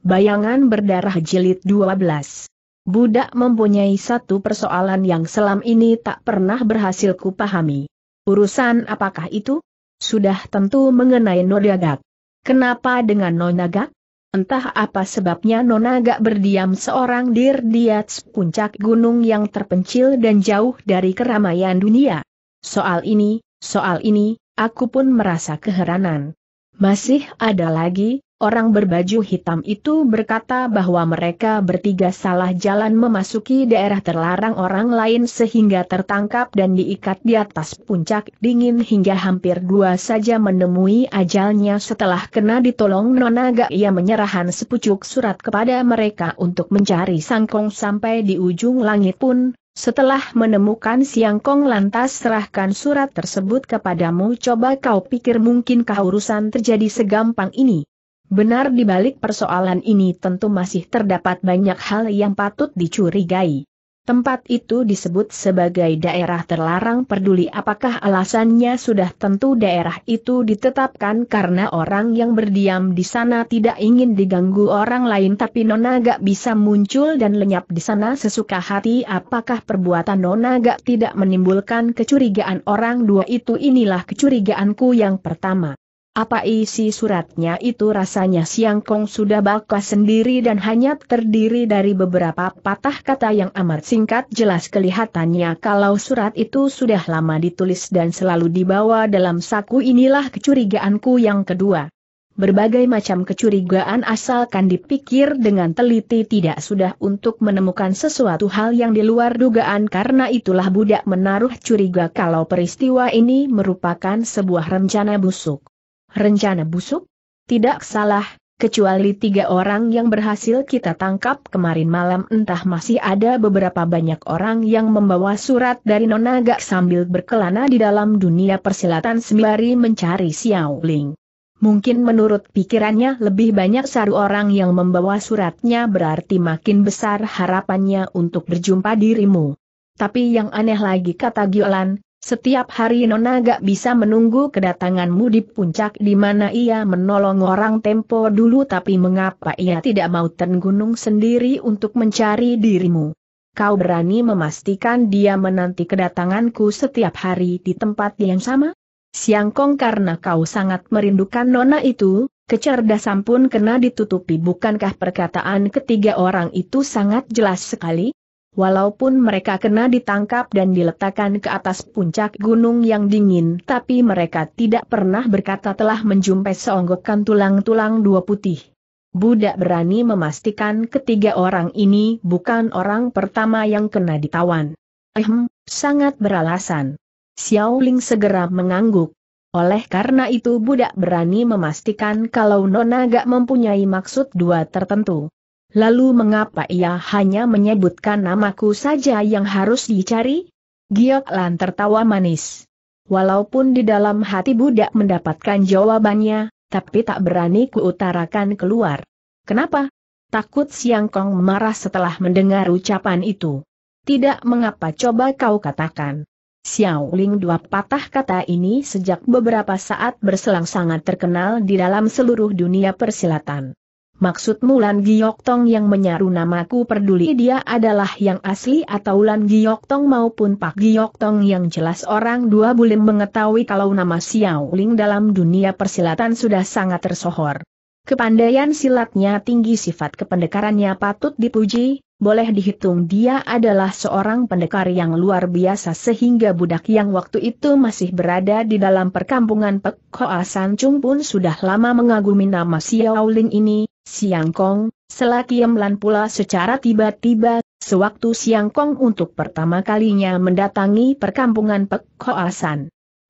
Bayangan berdarah jilid 12. Budak mempunyai satu persoalan yang selam ini tak pernah berhasil kupahami. Urusan apakah itu? Sudah tentu mengenai Nonagak. Kenapa dengan Nonagak? Entah apa sebabnya Nonagak berdiam seorang dir di atas puncak gunung yang terpencil dan jauh dari keramaian dunia. Soal ini, soal ini, aku pun merasa keheranan. Masih ada lagi, Orang berbaju hitam itu berkata bahwa mereka bertiga salah jalan memasuki daerah terlarang orang lain sehingga tertangkap dan diikat di atas puncak dingin hingga hampir dua saja menemui ajalnya setelah kena ditolong nonaga ia menyerahkan sepucuk surat kepada mereka untuk mencari sangkong sampai di ujung langit pun setelah menemukan Siangkong lantas serahkan surat tersebut kepadamu coba kau pikir mungkin urusan terjadi segampang ini. Benar di balik persoalan ini tentu masih terdapat banyak hal yang patut dicurigai. Tempat itu disebut sebagai daerah terlarang peduli apakah alasannya sudah tentu daerah itu ditetapkan karena orang yang berdiam di sana tidak ingin diganggu orang lain tapi Nona gak bisa muncul dan lenyap di sana sesuka hati apakah perbuatan Nona gak tidak menimbulkan kecurigaan orang dua itu inilah kecurigaanku yang pertama. Apa isi suratnya itu rasanya Siang Kong sudah baka sendiri dan hanya terdiri dari beberapa patah kata yang amat singkat jelas kelihatannya kalau surat itu sudah lama ditulis dan selalu dibawa dalam saku inilah kecurigaanku yang kedua. Berbagai macam kecurigaan asalkan dipikir dengan teliti tidak sudah untuk menemukan sesuatu hal yang di luar dugaan karena itulah budak menaruh curiga kalau peristiwa ini merupakan sebuah rencana busuk. Rencana busuk? Tidak salah, kecuali tiga orang yang berhasil kita tangkap kemarin malam entah masih ada beberapa banyak orang yang membawa surat dari Nonaga sambil berkelana di dalam dunia persilatan sembari mencari Xiao Ling. Mungkin menurut pikirannya lebih banyak saru orang yang membawa suratnya berarti makin besar harapannya untuk berjumpa dirimu. Tapi yang aneh lagi kata Giolan, setiap hari Nona gak bisa menunggu kedatanganmu di puncak di mana ia menolong orang tempo dulu tapi mengapa ia tidak mau ten gunung sendiri untuk mencari dirimu. Kau berani memastikan dia menanti kedatanganku setiap hari di tempat yang sama? Siangkong karena kau sangat merindukan Nona itu, kecerdasan pun kena ditutupi bukankah perkataan ketiga orang itu sangat jelas sekali? Walaupun mereka kena ditangkap dan diletakkan ke atas puncak gunung yang dingin tapi mereka tidak pernah berkata telah menjumpai seonggokan tulang-tulang dua putih. Budak berani memastikan ketiga orang ini bukan orang pertama yang kena ditawan. Ehem, sangat beralasan. Xiao Ling segera mengangguk. Oleh karena itu budak berani memastikan kalau Nona gak mempunyai maksud dua tertentu. Lalu mengapa ia hanya menyebutkan namaku saja yang harus dicari? Giok Lan tertawa manis. Walaupun di dalam hati budak mendapatkan jawabannya, tapi tak berani kuutarakan keluar. Kenapa? Takut Siang Kong marah setelah mendengar ucapan itu. Tidak mengapa coba kau katakan. Xiao Ling dua patah kata ini sejak beberapa saat berselang sangat terkenal di dalam seluruh dunia persilatan. Maksudmu Lan Giok Tong yang menyaru namaku peduli dia adalah yang asli atau Lan Giok Tong maupun Pak Giok Tong yang jelas orang dua boleh mengetahui kalau nama Xiao Ling dalam dunia persilatan sudah sangat tersohor. Kepandaian silatnya tinggi sifat kependekarannya patut dipuji, boleh dihitung dia adalah seorang pendekar yang luar biasa sehingga budak yang waktu itu masih berada di dalam perkampungan Pek Hoa San pun sudah lama mengagumi nama Xiao Ling ini, Siang Kong, selagi emlan pula secara tiba-tiba, sewaktu Siang Kong untuk pertama kalinya mendatangi perkampungan Pek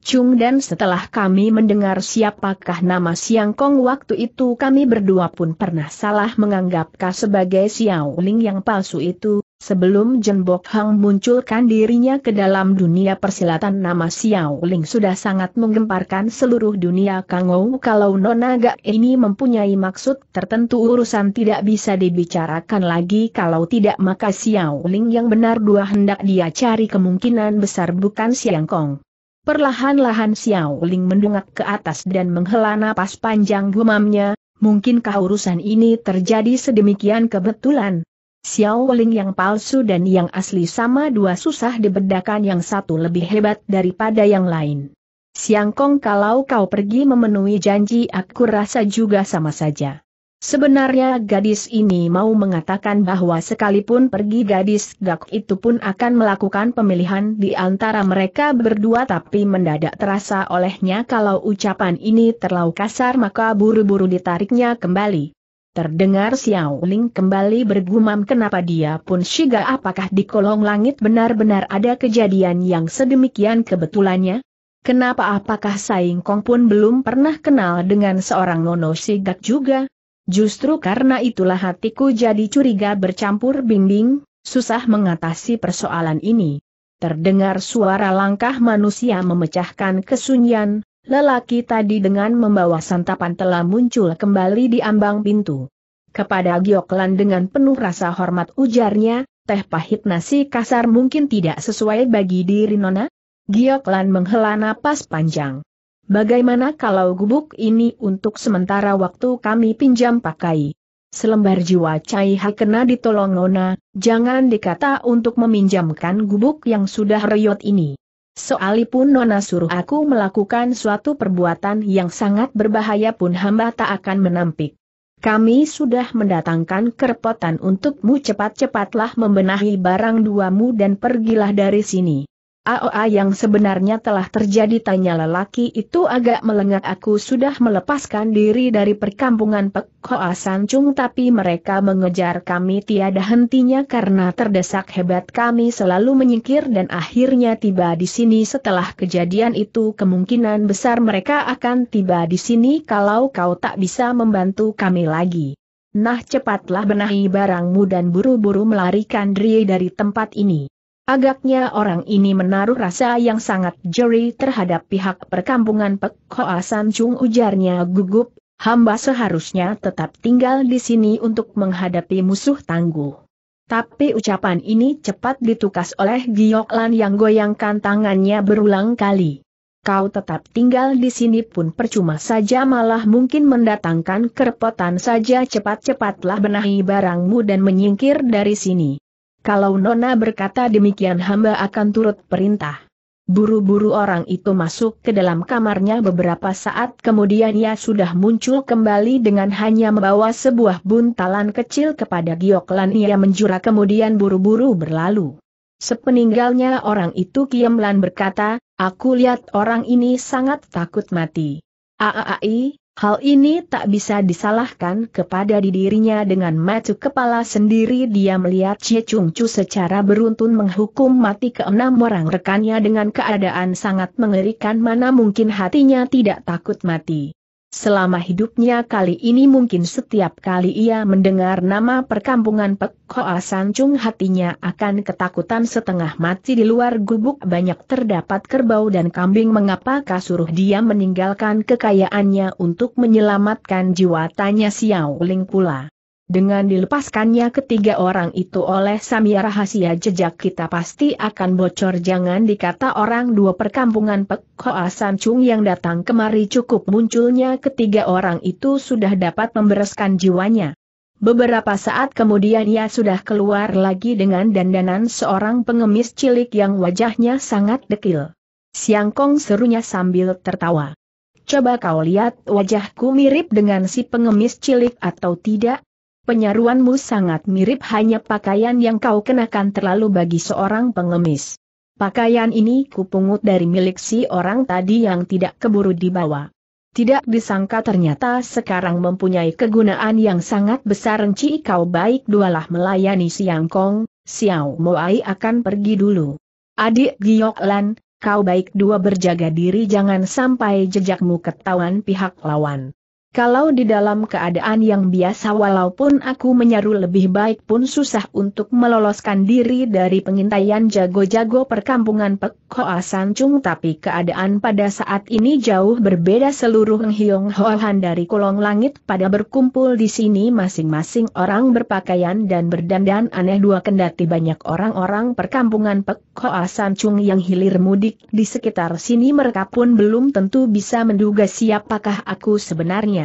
Chung dan setelah kami mendengar siapakah nama Siang Kong waktu itu kami berdua pun pernah salah menganggapkah sebagai Xiao Ling yang palsu itu, Sebelum Jen Bok Hang munculkan dirinya ke dalam dunia persilatan nama Xiao Ling sudah sangat menggemparkan seluruh dunia Ou kalau nonaga ini mempunyai maksud tertentu urusan tidak bisa dibicarakan lagi kalau tidak maka Xiao Ling yang benar dua hendak dia cari kemungkinan besar bukan Siang Kong. Perlahan-lahan Xiao Ling mendungak ke atas dan menghela napas panjang gumamnya, mungkinkah urusan ini terjadi sedemikian kebetulan? Xiao Weling yang palsu dan yang asli sama dua susah dibedakan yang satu lebih hebat daripada yang lain. Siang Kong kalau kau pergi memenuhi janji aku rasa juga sama saja. Sebenarnya gadis ini mau mengatakan bahwa sekalipun pergi gadis gak itu pun akan melakukan pemilihan di antara mereka berdua tapi mendadak terasa olehnya kalau ucapan ini terlalu kasar maka buru-buru ditariknya kembali. Terdengar Xiao Ling kembali bergumam kenapa dia pun syiga apakah di kolong langit benar-benar ada kejadian yang sedemikian kebetulannya? Kenapa apakah Saing Kong pun belum pernah kenal dengan seorang Nono Sigak juga? Justru karena itulah hatiku jadi curiga bercampur bimbing, susah mengatasi persoalan ini. Terdengar suara langkah manusia memecahkan kesunyian, Lelaki tadi dengan membawa santapan telah muncul kembali di ambang pintu. Kepada Gioklan dengan penuh rasa hormat ujarnya, teh pahit nasi kasar mungkin tidak sesuai bagi diri Nona? Gioklan menghela napas panjang. Bagaimana kalau gubuk ini untuk sementara waktu kami pinjam pakai? Selembar jiwa Cai kena ditolong Nona, jangan dikata untuk meminjamkan gubuk yang sudah reyot ini. Soalipun Nona suruh aku melakukan suatu perbuatan yang sangat berbahaya pun hamba tak akan menampik. Kami sudah mendatangkan kerepotan untukmu cepat-cepatlah membenahi barang duamu dan pergilah dari sini. AOA yang sebenarnya telah terjadi tanya lelaki itu agak melengak aku sudah melepaskan diri dari perkampungan Pek Hoa Sancung tapi mereka mengejar kami tiada hentinya karena terdesak hebat kami selalu menyingkir dan akhirnya tiba di sini setelah kejadian itu kemungkinan besar mereka akan tiba di sini kalau kau tak bisa membantu kami lagi. Nah cepatlah benahi barangmu dan buru-buru melarikan diri dari tempat ini. Agaknya orang ini menaruh rasa yang sangat jeri terhadap pihak perkampungan Pek Hoa San Chung ujarnya gugup, hamba seharusnya tetap tinggal di sini untuk menghadapi musuh tangguh. Tapi ucapan ini cepat ditukas oleh Giok Lan yang goyangkan tangannya berulang kali. Kau tetap tinggal di sini pun percuma saja malah mungkin mendatangkan kerepotan saja cepat-cepatlah benahi barangmu dan menyingkir dari sini. Kalau Nona berkata demikian hamba akan turut perintah. Buru-buru orang itu masuk ke dalam kamarnya beberapa saat kemudian ia sudah muncul kembali dengan hanya membawa sebuah buntalan kecil kepada Gioklan ia menjura kemudian buru-buru berlalu. Sepeninggalnya orang itu Kiemlan berkata, aku lihat orang ini sangat takut mati. Aai, Hal ini tak bisa disalahkan kepada dirinya dengan macu kepala sendiri dia melihat Che Chung Chu secara beruntun menghukum mati keenam orang rekannya dengan keadaan sangat mengerikan mana mungkin hatinya tidak takut mati. Selama hidupnya kali ini mungkin setiap kali ia mendengar nama perkampungan Pek Hoa Sancung hatinya akan ketakutan setengah mati di luar gubuk banyak terdapat kerbau dan kambing mengapa kasuruh dia meninggalkan kekayaannya untuk menyelamatkan jiwa tanya Xiao Ling pula. Dengan dilepaskannya ketiga orang itu oleh Samia rahasia jejak kita pasti akan bocor jangan dikata orang dua perkampungan Pek Hoa Chung yang datang kemari cukup munculnya ketiga orang itu sudah dapat membereskan jiwanya. Beberapa saat kemudian ia sudah keluar lagi dengan dandanan seorang pengemis cilik yang wajahnya sangat dekil. Siang Kong serunya sambil tertawa. Coba kau lihat wajahku mirip dengan si pengemis cilik atau tidak? Penyaruanmu sangat mirip hanya pakaian yang kau kenakan terlalu bagi seorang pengemis. Pakaian ini kupungut dari milik si orang tadi yang tidak keburu dibawa. Tidak disangka ternyata sekarang mempunyai kegunaan yang sangat besar renci kau baik dualah melayani Siang Kong, Xiao Moai akan pergi dulu. Adik Giok Lan, kau baik dua berjaga diri jangan sampai jejakmu ketahuan pihak lawan. Kalau di dalam keadaan yang biasa walaupun aku menyaru lebih baik pun susah untuk meloloskan diri dari pengintaian jago-jago perkampungan Pek Sancung tapi keadaan pada saat ini jauh berbeda seluruh Nghiong Hohan dari kolong langit pada berkumpul di sini masing-masing orang berpakaian dan berdandan aneh dua kendati banyak orang-orang perkampungan Pek Sancung yang hilir mudik di sekitar sini mereka pun belum tentu bisa menduga siapakah aku sebenarnya.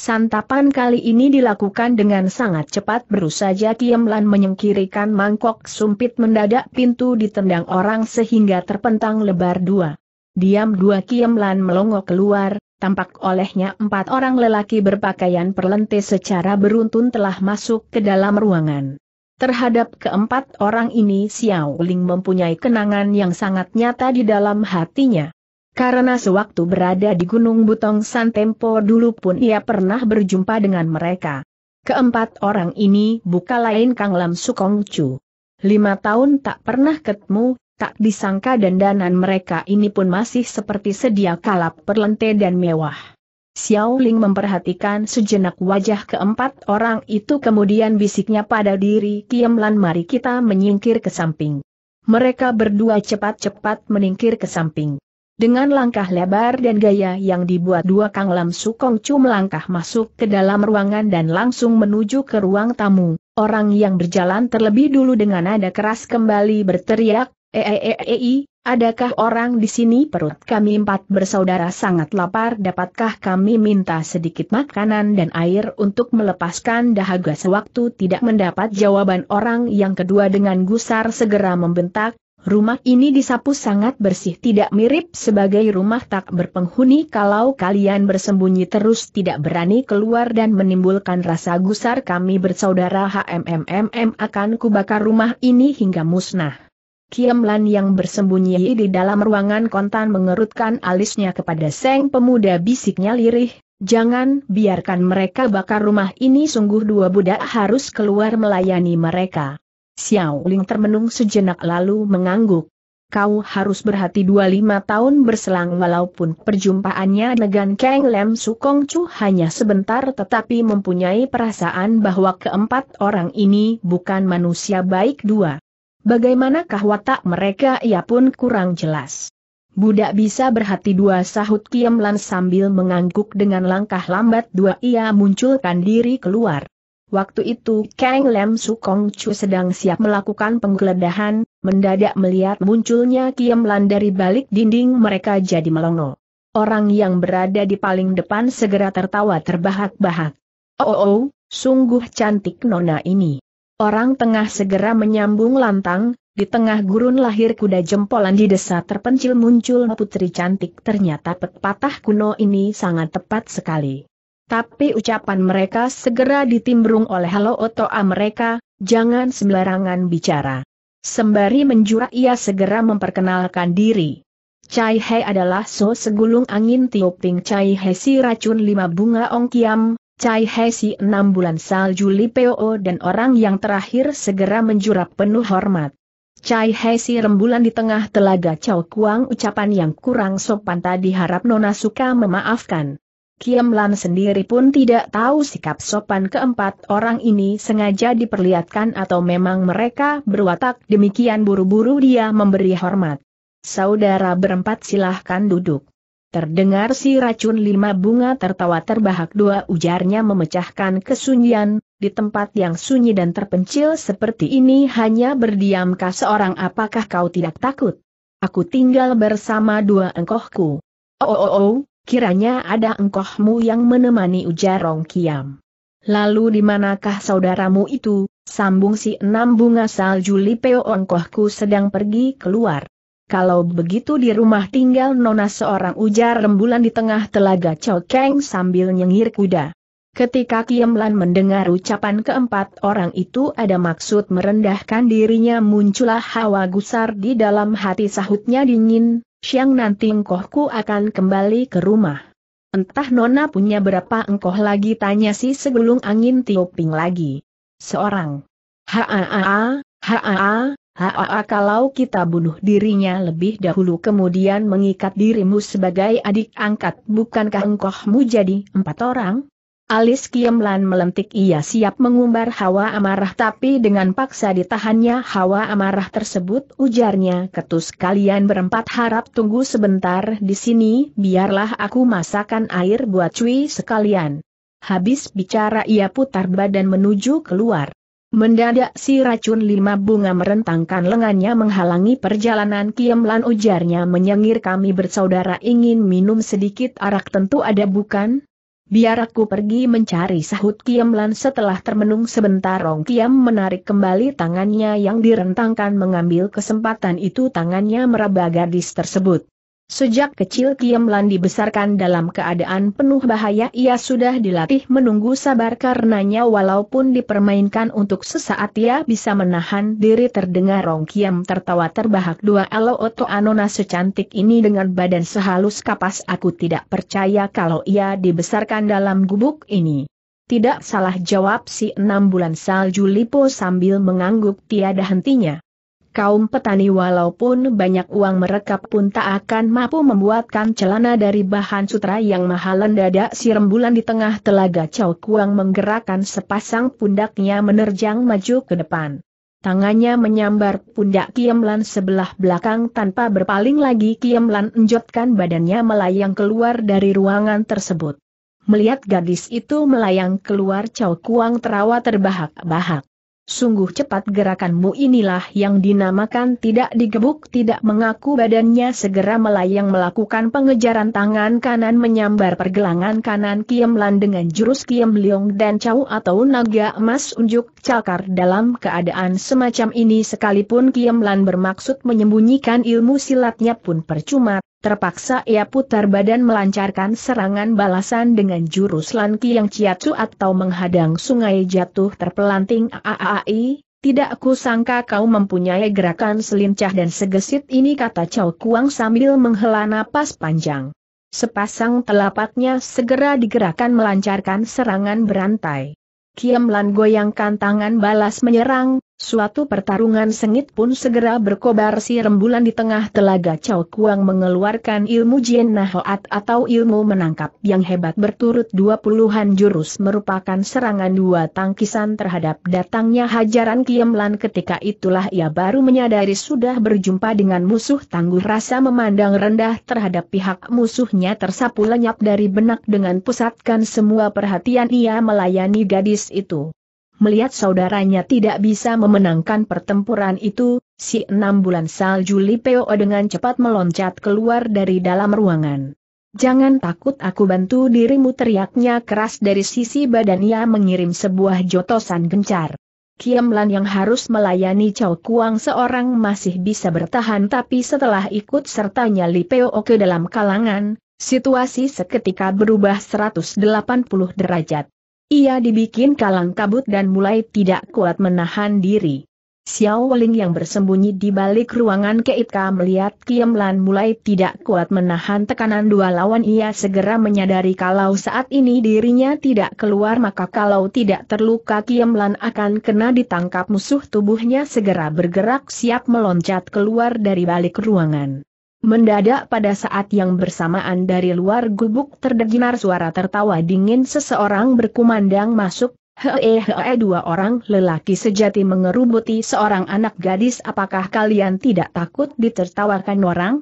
Santapan kali ini dilakukan dengan sangat cepat baru saja Kiemlan menyengkirikan mangkok sumpit mendadak pintu ditendang orang sehingga terpentang lebar dua. Diam dua Kiemlan melongo keluar, tampak olehnya empat orang lelaki berpakaian perlente secara beruntun telah masuk ke dalam ruangan. Terhadap keempat orang ini Xiao Ling mempunyai kenangan yang sangat nyata di dalam hatinya. Karena sewaktu berada di Gunung Butong San Tempo dulu pun ia pernah berjumpa dengan mereka. Keempat orang ini buka lain Kang Lam Sukong Chu. Lima tahun tak pernah ketemu, tak disangka dandanan mereka ini pun masih seperti sedia kalap, perlente dan mewah. Xiao Ling memperhatikan sejenak wajah keempat orang itu kemudian bisiknya pada diri Kiem Lan mari kita menyingkir ke samping. Mereka berdua cepat-cepat menyingkir ke samping. Dengan langkah lebar dan gaya yang dibuat dua Kang Lam Sukong Chu melangkah masuk ke dalam ruangan dan langsung menuju ke ruang tamu. Orang yang berjalan terlebih dulu dengan nada keras kembali berteriak, Eeeei, eh, eh, eh, adakah orang di sini perut kami empat bersaudara sangat lapar dapatkah kami minta sedikit makanan dan air untuk melepaskan dahaga sewaktu tidak mendapat jawaban orang yang kedua dengan gusar segera membentak, Rumah ini disapu sangat bersih tidak mirip sebagai rumah tak berpenghuni kalau kalian bersembunyi terus tidak berani keluar dan menimbulkan rasa gusar kami bersaudara HMMMM akan kubakar rumah ini hingga musnah. Kiamlan yang bersembunyi di dalam ruangan kontan mengerutkan alisnya kepada Seng pemuda bisiknya lirih, jangan biarkan mereka bakar rumah ini sungguh dua budak harus keluar melayani mereka. Xiao Ling termenung sejenak lalu mengangguk. Kau harus berhati dua lima tahun berselang walaupun perjumpaannya dengan Kang Lem Sukong Chu hanya sebentar tetapi mempunyai perasaan bahwa keempat orang ini bukan manusia baik dua. Bagaimanakah watak mereka ia pun kurang jelas. Budak bisa berhati dua sahut Kiam Lan sambil mengangguk dengan langkah lambat dua ia munculkan diri keluar. Waktu itu Kang Lem Sukong Chu sedang siap melakukan penggeledahan, mendadak melihat munculnya Kiem Lan dari balik dinding mereka jadi melongo. Orang yang berada di paling depan segera tertawa terbahak-bahak. Oh, oh, oh, sungguh cantik nona ini. Orang tengah segera menyambung lantang, di tengah gurun lahir kuda jempolan di desa terpencil muncul putri cantik ternyata pepatah kuno ini sangat tepat sekali. Tapi ucapan mereka segera ditimbrung oleh halo otoa mereka, jangan sembarangan bicara. Sembari menjura ia segera memperkenalkan diri. Cai He adalah so segulung angin tiuping Cai He si racun lima bunga ong kiam, Chai He si enam bulan salju Li Peo dan orang yang terakhir segera menjura penuh hormat. Cai He si rembulan di tengah telaga Chow Kuang ucapan yang kurang sopan tadi harap Nona suka memaafkan. Kiam Lan sendiri pun tidak tahu sikap sopan keempat orang ini sengaja diperlihatkan atau memang mereka berwatak demikian buru-buru dia memberi hormat. Saudara berempat silahkan duduk. Terdengar si racun lima bunga tertawa terbahak dua ujarnya memecahkan kesunyian, di tempat yang sunyi dan terpencil seperti ini hanya berdiamkah seorang apakah kau tidak takut? Aku tinggal bersama dua engkohku. Oh oh oh, oh. Kiranya ada engkohmu yang menemani ujar Rong Kiam. Lalu di manakah saudaramu itu? Sambung si enam bunga salju Lipeo engkohku sedang pergi keluar. Kalau begitu di rumah tinggal Nona seorang ujar rembulan di tengah telaga Cokeng sambil nyengir kuda. Ketika Kiemlan mendengar ucapan keempat orang itu ada maksud merendahkan dirinya muncullah hawa gusar di dalam hati sahutnya dingin, siang nanti engkohku akan kembali ke rumah. Entah Nona punya berapa engkoh lagi tanya si segulung angin tioping lagi. Seorang. Haa, haa, haa kalau kita bunuh dirinya lebih dahulu kemudian mengikat dirimu sebagai adik angkat bukankah engkohmu jadi empat orang? Alis Kiemlan melentik ia siap mengumbar hawa amarah tapi dengan paksa ditahannya hawa amarah tersebut ujarnya ketus kalian berempat harap tunggu sebentar di sini biarlah aku masakan air buat cuy sekalian. Habis bicara ia putar badan menuju keluar. Mendadak si racun lima bunga merentangkan lengannya menghalangi perjalanan Kiemlan ujarnya menyengir kami bersaudara ingin minum sedikit arak tentu ada bukan? Biar aku pergi mencari sahut Kiamlan setelah termenung sebentar Rong Kiam menarik kembali tangannya yang direntangkan mengambil kesempatan itu tangannya meraba gadis tersebut. Sejak kecil Kiem Lan dibesarkan dalam keadaan penuh bahaya ia sudah dilatih menunggu sabar karenanya walaupun dipermainkan untuk sesaat ia bisa menahan diri terdengar Rong Kiem tertawa terbahak dua elo oto anona secantik ini dengan badan sehalus kapas aku tidak percaya kalau ia dibesarkan dalam gubuk ini. Tidak salah jawab si enam bulan salju lipo sambil mengangguk tiada hentinya kaum petani walaupun banyak uang mereka pun tak akan mampu membuatkan celana dari bahan sutra yang mahal dadak si rembulan di tengah telaga Chow Kuang menggerakkan sepasang pundaknya menerjang maju ke depan. Tangannya menyambar pundak Kiamlan sebelah belakang tanpa berpaling lagi Kiamlan enjotkan badannya melayang keluar dari ruangan tersebut. Melihat gadis itu melayang keluar Chow Kuang terawa terbahak-bahak. Sungguh cepat gerakanmu inilah yang dinamakan tidak digebuk tidak mengaku badannya segera melayang melakukan pengejaran tangan kanan menyambar pergelangan kanan Kiemlan dengan jurus Kiem liong dan cau atau naga emas unjuk cakar dalam keadaan semacam ini sekalipun Kiemlan bermaksud menyembunyikan ilmu silatnya pun percuma, Terpaksa ia putar badan melancarkan serangan balasan dengan jurus lanki yang Ciatu atau menghadang sungai jatuh terpelanting AAAI, tidak aku sangka kau mempunyai gerakan selincah dan segesit ini kata Chow Kuang sambil menghela napas panjang. Sepasang telapaknya segera digerakkan melancarkan serangan berantai. Kiam Lan goyangkan tangan balas menyerang, Suatu pertarungan sengit pun segera berkobar si rembulan di tengah telaga Cao Kuang mengeluarkan ilmu Jin Nahoat atau ilmu menangkap yang hebat berturut dua puluhan jurus merupakan serangan dua tangkisan terhadap datangnya hajaran Kiemlan ketika itulah ia baru menyadari sudah berjumpa dengan musuh tangguh rasa memandang rendah terhadap pihak musuhnya tersapu lenyap dari benak dengan pusatkan semua perhatian ia melayani gadis itu melihat saudaranya tidak bisa memenangkan pertempuran itu, si enam bulan salju Lipeo dengan cepat meloncat keluar dari dalam ruangan. Jangan takut aku bantu dirimu teriaknya keras dari sisi badan ia mengirim sebuah jotosan gencar. Kiamlan yang harus melayani Chow Kuang seorang masih bisa bertahan tapi setelah ikut sertanya Lipeo ke dalam kalangan, situasi seketika berubah 180 derajat. Ia dibikin kalang kabut dan mulai tidak kuat menahan diri. Xiao Weling yang bersembunyi di balik ruangan Keitka melihat Kiem Lan mulai tidak kuat menahan tekanan dua lawan ia segera menyadari kalau saat ini dirinya tidak keluar maka kalau tidak terluka Kiem Lan akan kena ditangkap musuh tubuhnya segera bergerak siap meloncat keluar dari balik ruangan. Mendadak pada saat yang bersamaan dari luar gubuk terdengar suara tertawa dingin seseorang berkumandang masuk, hee eh, hee eh, dua orang lelaki sejati mengerubuti seorang anak gadis apakah kalian tidak takut ditertawakan orang?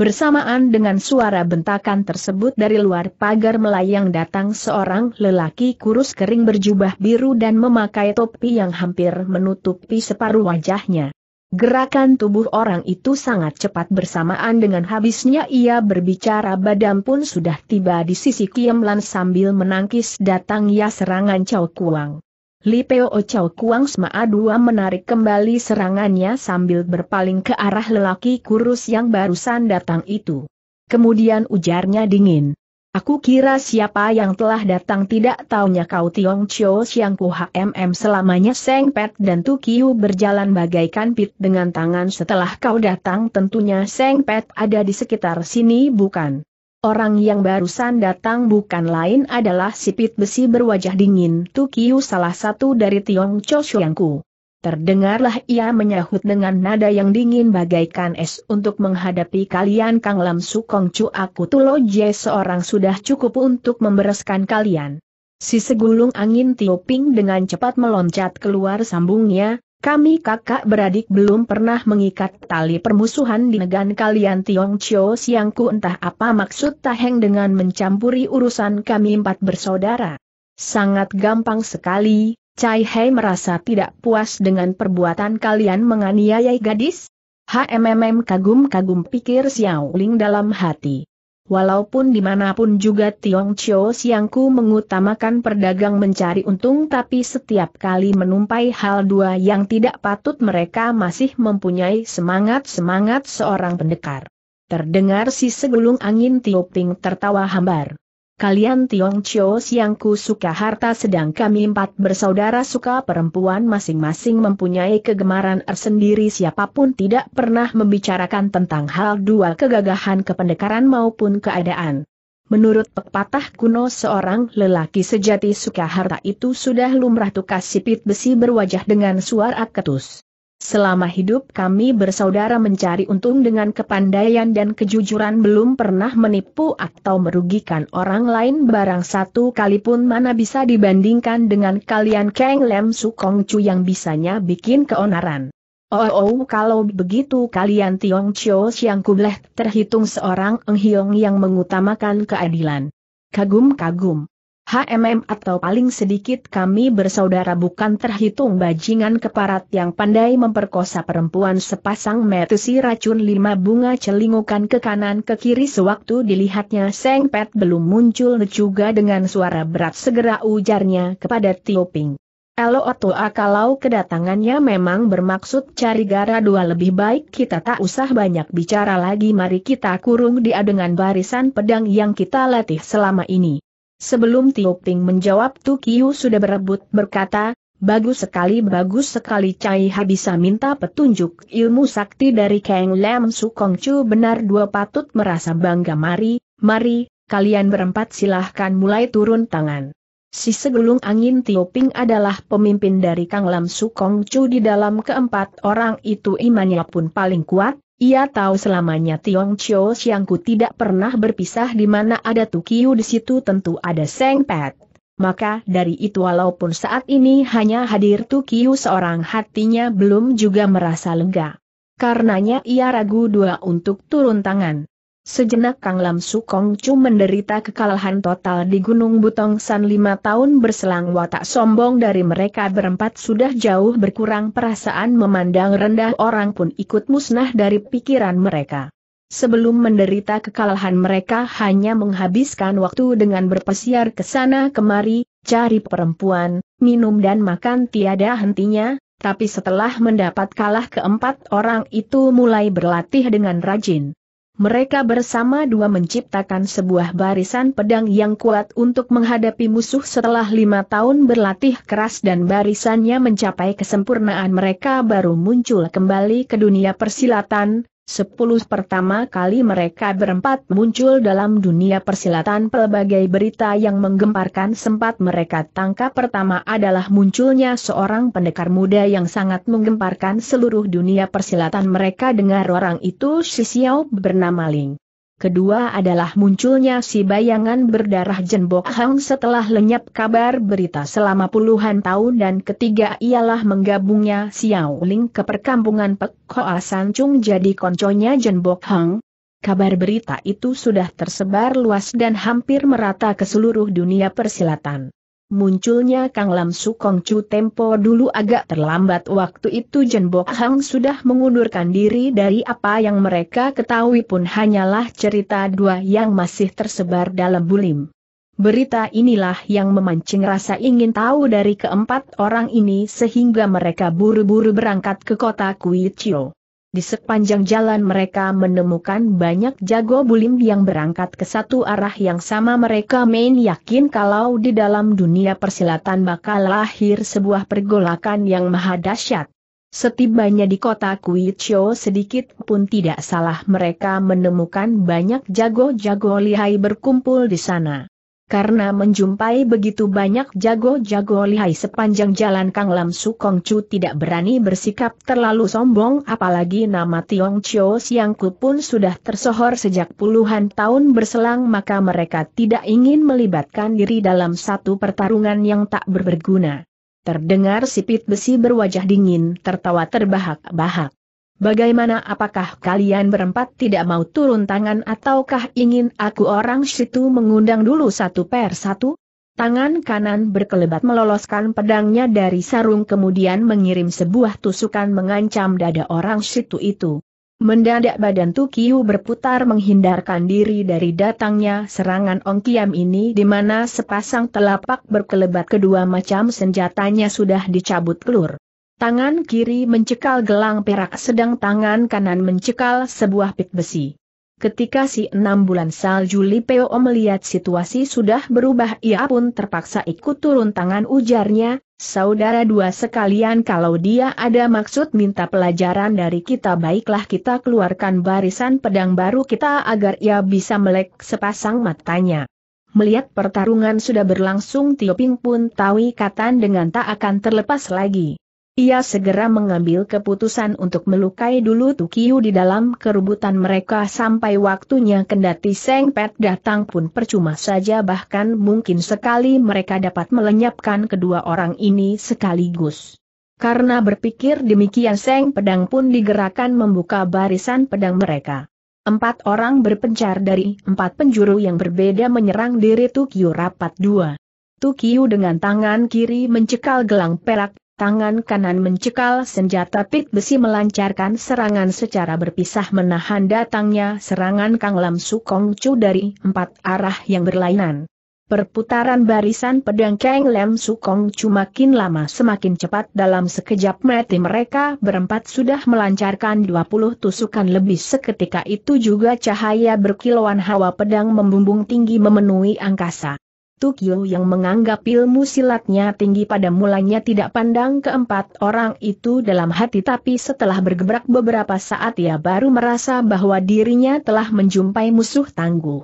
Bersamaan dengan suara bentakan tersebut dari luar pagar melayang datang seorang lelaki kurus kering berjubah biru dan memakai topi yang hampir menutupi separuh wajahnya. Gerakan tubuh orang itu sangat cepat bersamaan dengan habisnya ia berbicara badan pun sudah tiba di sisi Kiemlan sambil menangkis datangnya serangan Cao Kuang. Li Peo Cao Kuang Smaa Dua menarik kembali serangannya sambil berpaling ke arah lelaki kurus yang barusan datang itu. Kemudian ujarnya dingin. Aku kira siapa yang telah datang tidak taunya kau Tiong Chio Siang Ku HMM selamanya Seng Pet dan Tukiu berjalan bagaikan pit dengan tangan setelah kau datang tentunya Seng Pet ada di sekitar sini bukan. Orang yang barusan datang bukan lain adalah si pit besi berwajah dingin Tukiu salah satu dari Tiong Chio Siang Ku. Terdengarlah ia menyahut dengan nada yang dingin bagaikan es untuk menghadapi kalian Kang Lam Sukong Chu aku tuloje seorang sudah cukup untuk membereskan kalian. Si segulung angin Tioping dengan cepat meloncat keluar sambungnya, kami kakak beradik belum pernah mengikat tali permusuhan di negan kalian Tiong Chio Siangku entah apa maksud Taheng dengan mencampuri urusan kami empat bersaudara. Sangat gampang sekali, Cai Hei merasa tidak puas dengan perbuatan kalian menganiaya gadis? HMMM kagum-kagum pikir Xiao Ling dalam hati. Walaupun dimanapun juga Tiong Chio Siangku mengutamakan perdagang mencari untung tapi setiap kali menumpai hal dua yang tidak patut mereka masih mempunyai semangat-semangat seorang pendekar. Terdengar si segulung angin Tio Ping tertawa hambar kalian Tiong Chio Siangku suka harta sedang kami empat bersaudara suka perempuan masing-masing mempunyai kegemaran tersendiri siapapun tidak pernah membicarakan tentang hal dua kegagahan kependekaran maupun keadaan. Menurut pepatah kuno seorang lelaki sejati suka harta itu sudah lumrah tukas sipit besi berwajah dengan suara ketus. Selama hidup kami bersaudara mencari untung dengan kepandaian dan kejujuran belum pernah menipu atau merugikan orang lain barang satu kali pun mana bisa dibandingkan dengan kalian Kang Lem Sukong Chu yang bisanya bikin keonaran. Oh, oh kalau begitu kalian Tiong chiu Siang Kubleh terhitung seorang Eng Hiong yang mengutamakan keadilan. Kagum-kagum. HMM atau paling sedikit kami bersaudara bukan terhitung bajingan keparat yang pandai memperkosa perempuan sepasang metusi racun lima bunga celingukan ke kanan ke kiri sewaktu dilihatnya Seng Pet belum muncul juga dengan suara berat segera ujarnya kepada Tio Ping. Elo Otoa kalau kedatangannya memang bermaksud cari gara dua lebih baik kita tak usah banyak bicara lagi mari kita kurung dia dengan barisan pedang yang kita latih selama ini. Sebelum Tio Ping menjawab Tukiu sudah berebut berkata, Bagus sekali bagus sekali Cai Ha bisa minta petunjuk ilmu sakti dari Kang Lam Su Kong Chu benar dua patut merasa bangga mari, mari, kalian berempat silahkan mulai turun tangan. Si segulung angin Tio Ping adalah pemimpin dari Kang Lam Su Kong Chu di dalam keempat orang itu imannya pun paling kuat, ia tahu selamanya Tiong Chiu Siangku tidak pernah berpisah di mana ada Tukiu di situ tentu ada Seng Pet. Maka dari itu walaupun saat ini hanya hadir Tukiu seorang hatinya belum juga merasa lega. Karenanya ia ragu dua untuk turun tangan. Sejenak Kang Lam Sukong Chu menderita kekalahan total di Gunung Butong San lima tahun berselang watak sombong dari mereka berempat sudah jauh berkurang perasaan memandang rendah orang pun ikut musnah dari pikiran mereka. Sebelum menderita kekalahan mereka hanya menghabiskan waktu dengan berpesiar ke sana kemari, cari perempuan, minum dan makan tiada hentinya, tapi setelah mendapat kalah keempat orang itu mulai berlatih dengan rajin. Mereka bersama dua menciptakan sebuah barisan pedang yang kuat untuk menghadapi musuh setelah lima tahun berlatih keras dan barisannya mencapai kesempurnaan mereka baru muncul kembali ke dunia persilatan, Sepuluh pertama kali mereka berempat muncul dalam dunia persilatan pelbagai berita yang menggemparkan sempat mereka tangkap pertama adalah munculnya seorang pendekar muda yang sangat menggemparkan seluruh dunia persilatan mereka dengar orang itu Xiao bernama Ling kedua adalah munculnya si bayangan berdarah Jenbok Hang setelah lenyap kabar berita selama puluhan tahun dan ketiga ialah menggabungnya Xiao Ling ke perkampungan Pek Hoa Chung jadi konconya Jenbok Hang. Kabar berita itu sudah tersebar luas dan hampir merata ke seluruh dunia persilatan. Munculnya Kang Lam Sukong Chu tempo dulu agak terlambat waktu itu Jen Bok Hang sudah mengundurkan diri dari apa yang mereka ketahui pun hanyalah cerita dua yang masih tersebar dalam bulim. Berita inilah yang memancing rasa ingin tahu dari keempat orang ini sehingga mereka buru-buru berangkat ke kota Kuichio. Di sepanjang jalan mereka menemukan banyak jago bulim yang berangkat ke satu arah yang sama mereka main yakin kalau di dalam dunia persilatan bakal lahir sebuah pergolakan yang maha dahsyat. Setibanya di kota Kuicho sedikit pun tidak salah mereka menemukan banyak jago-jago lihai berkumpul di sana karena menjumpai begitu banyak jago-jago lihai sepanjang jalan Kang Lam Sukong Chu tidak berani bersikap terlalu sombong apalagi nama Tiong Chio Siang Ku pun sudah tersohor sejak puluhan tahun berselang maka mereka tidak ingin melibatkan diri dalam satu pertarungan yang tak berberguna. Terdengar sipit besi berwajah dingin tertawa terbahak-bahak. Bagaimana apakah kalian berempat tidak mau turun tangan ataukah ingin aku orang situ mengundang dulu satu per satu? Tangan kanan berkelebat meloloskan pedangnya dari sarung kemudian mengirim sebuah tusukan mengancam dada orang situ itu. Mendadak badan Tukiu berputar menghindarkan diri dari datangnya serangan Ong Kiam ini di mana sepasang telapak berkelebat kedua macam senjatanya sudah dicabut keluar. Tangan kiri mencekal gelang perak sedang tangan kanan mencekal sebuah pit besi. Ketika si enam bulan salju Lipeo melihat situasi sudah berubah ia pun terpaksa ikut turun tangan ujarnya, saudara dua sekalian kalau dia ada maksud minta pelajaran dari kita baiklah kita keluarkan barisan pedang baru kita agar ia bisa melek sepasang matanya. Melihat pertarungan sudah berlangsung Tio Ping pun tahu ikatan dengan tak akan terlepas lagi. Ia segera mengambil keputusan untuk melukai dulu Tukiu di dalam keributan mereka sampai waktunya kendati Seng Pet datang pun percuma saja bahkan mungkin sekali mereka dapat melenyapkan kedua orang ini sekaligus. Karena berpikir demikian Seng Pedang pun digerakkan membuka barisan pedang mereka. Empat orang berpencar dari empat penjuru yang berbeda menyerang diri Tukiu rapat dua. Tukiu dengan tangan kiri mencekal gelang perak tangan kanan mencekal senjata pit besi melancarkan serangan secara berpisah menahan datangnya serangan Kang Lam Sukong Chu dari empat arah yang berlainan. Perputaran barisan pedang Kang Lam Sukong Chu makin lama semakin cepat dalam sekejap mati mereka berempat sudah melancarkan 20 tusukan lebih seketika itu juga cahaya berkilauan hawa pedang membumbung tinggi memenuhi angkasa. Tukio yang menganggap ilmu silatnya tinggi pada mulanya tidak pandang keempat orang itu dalam hati tapi setelah bergebrak beberapa saat ia baru merasa bahwa dirinya telah menjumpai musuh tangguh.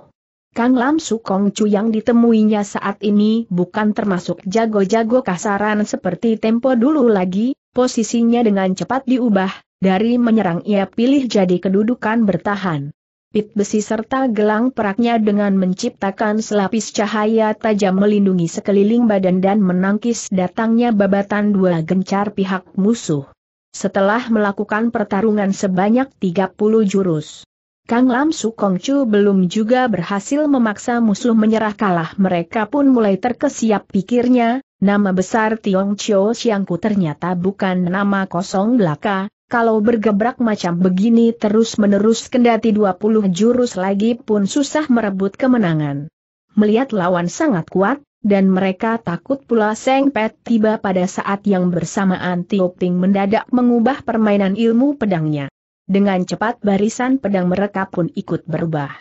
Kang Lam Sukong Chu yang ditemuinya saat ini bukan termasuk jago-jago kasaran seperti tempo dulu lagi, posisinya dengan cepat diubah, dari menyerang ia pilih jadi kedudukan bertahan pit besi serta gelang peraknya dengan menciptakan selapis cahaya tajam melindungi sekeliling badan dan menangkis datangnya babatan dua gencar pihak musuh. Setelah melakukan pertarungan sebanyak 30 jurus, Kang Lam Sukong Chu belum juga berhasil memaksa musuh menyerah kalah mereka pun mulai terkesiap pikirnya, nama besar Tiong Chio Siangku ternyata bukan nama kosong belaka, kalau bergebrak macam begini terus-menerus kendati 20 jurus lagi pun susah merebut kemenangan. Melihat lawan sangat kuat, dan mereka takut pula Seng Pet tiba pada saat yang bersamaan Tio Ping mendadak mengubah permainan ilmu pedangnya. Dengan cepat barisan pedang mereka pun ikut berubah.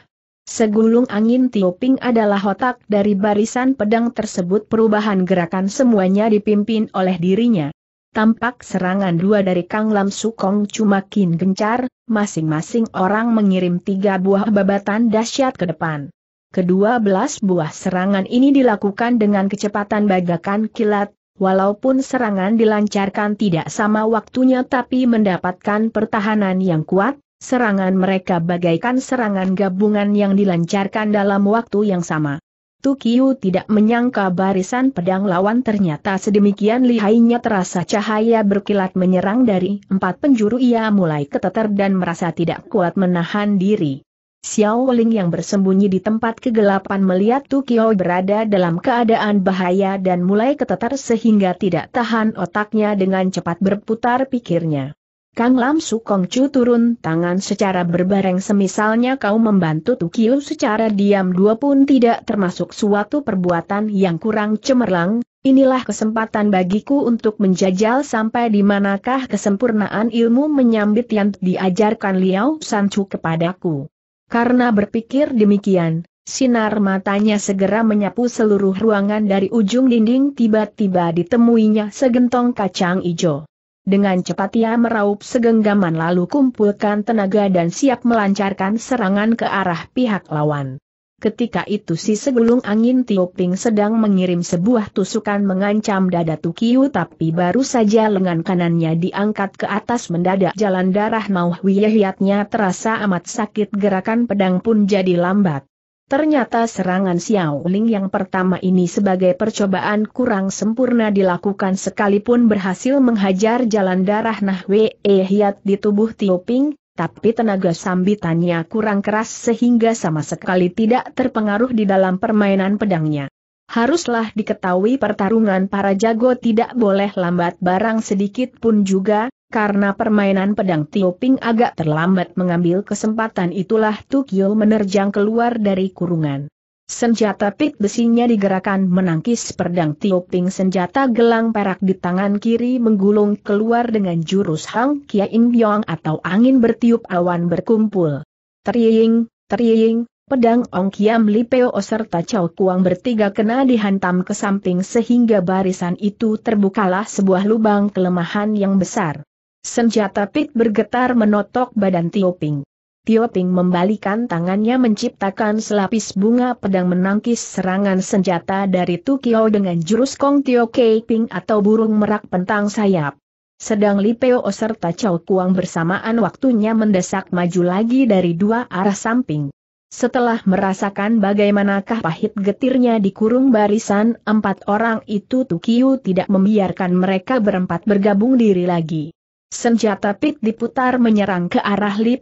Segulung angin Tio Ping adalah otak dari barisan pedang tersebut perubahan gerakan semuanya dipimpin oleh dirinya. Tampak serangan dua dari Kang Lam Sukong cuma kin gencar, masing-masing orang mengirim tiga buah babatan dahsyat ke depan. Kedua belas buah serangan ini dilakukan dengan kecepatan bagaikan kilat, walaupun serangan dilancarkan tidak sama waktunya tapi mendapatkan pertahanan yang kuat, serangan mereka bagaikan serangan gabungan yang dilancarkan dalam waktu yang sama. Tukiu tidak menyangka barisan pedang lawan ternyata sedemikian lihainya terasa cahaya berkilat menyerang dari empat penjuru ia mulai keteter dan merasa tidak kuat menahan diri. Xiao Ling yang bersembunyi di tempat kegelapan melihat Tukiu berada dalam keadaan bahaya dan mulai keteter sehingga tidak tahan otaknya dengan cepat berputar pikirnya. Kang Lam Sukong Chu turun tangan secara berbareng semisalnya kau membantu Tukiu secara diam dua pun tidak termasuk suatu perbuatan yang kurang cemerlang, Inilah kesempatan bagiku untuk menjajal sampai di manakah kesempurnaan ilmu menyambit yang diajarkan Liao San Chu kepadaku. Karena berpikir demikian, sinar matanya segera menyapu seluruh ruangan dari ujung dinding tiba-tiba ditemuinya segentong kacang ijo. Dengan cepat ia meraup segenggaman lalu kumpulkan tenaga dan siap melancarkan serangan ke arah pihak lawan. Ketika itu si segulung angin Tioping sedang mengirim sebuah tusukan mengancam dada Tukiu tapi baru saja lengan kanannya diangkat ke atas mendadak jalan darah Mauhwi wiyahiatnya terasa amat sakit gerakan pedang pun jadi lambat. Ternyata serangan Xiao Ling yang pertama ini sebagai percobaan kurang sempurna dilakukan sekalipun berhasil menghajar jalan darah Nah Wei Hiat di tubuh Tio Ping, tapi tenaga sambitannya kurang keras sehingga sama sekali tidak terpengaruh di dalam permainan pedangnya. Haruslah diketahui pertarungan para jago tidak boleh lambat barang sedikit pun juga, karena permainan pedang Tioping agak terlambat mengambil kesempatan itulah Tukyo menerjang keluar dari kurungan. Senjata pit besinya digerakkan menangkis pedang Tioping senjata gelang perak di tangan kiri menggulung keluar dengan jurus Hang Kia In Byong atau angin bertiup awan berkumpul. Teriing, teriing, pedang Ong Kiam Lipeo serta Chow Kuang bertiga kena dihantam ke samping sehingga barisan itu terbukalah sebuah lubang kelemahan yang besar. Senjata pit bergetar menotok badan Tio Ping. Tio Ping membalikan tangannya menciptakan selapis bunga pedang menangkis serangan senjata dari Tukio dengan jurus Kong Tio Kei Ping atau burung merak pentang sayap. Sedang Li Peo serta Chow Kuang bersamaan waktunya mendesak maju lagi dari dua arah samping. Setelah merasakan bagaimanakah pahit getirnya dikurung barisan empat orang itu Tukio tidak membiarkan mereka berempat bergabung diri lagi. Senjata pit diputar menyerang ke arah Li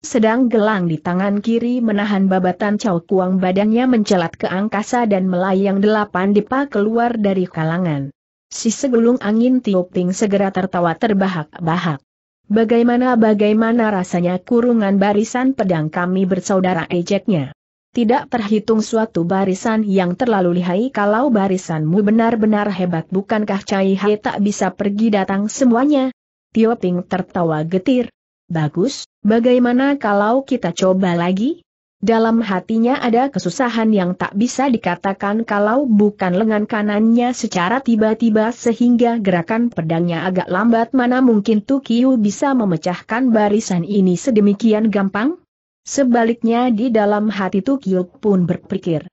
sedang gelang di tangan kiri menahan babatan Cao Kuang badannya mencelat ke angkasa dan melayang delapan dipa keluar dari kalangan. Si segulung angin Tio ting segera tertawa terbahak-bahak. Bagaimana-bagaimana rasanya kurungan barisan pedang kami bersaudara ejeknya. Tidak terhitung suatu barisan yang terlalu lihai kalau barisanmu benar-benar hebat bukankah Cai Hai tak bisa pergi datang semuanya, Tio Ping tertawa getir. Bagus, bagaimana kalau kita coba lagi? Dalam hatinya ada kesusahan yang tak bisa dikatakan kalau bukan lengan kanannya secara tiba-tiba sehingga gerakan pedangnya agak lambat mana mungkin Tukiu bisa memecahkan barisan ini sedemikian gampang? Sebaliknya di dalam hati Tukiu pun berpikir,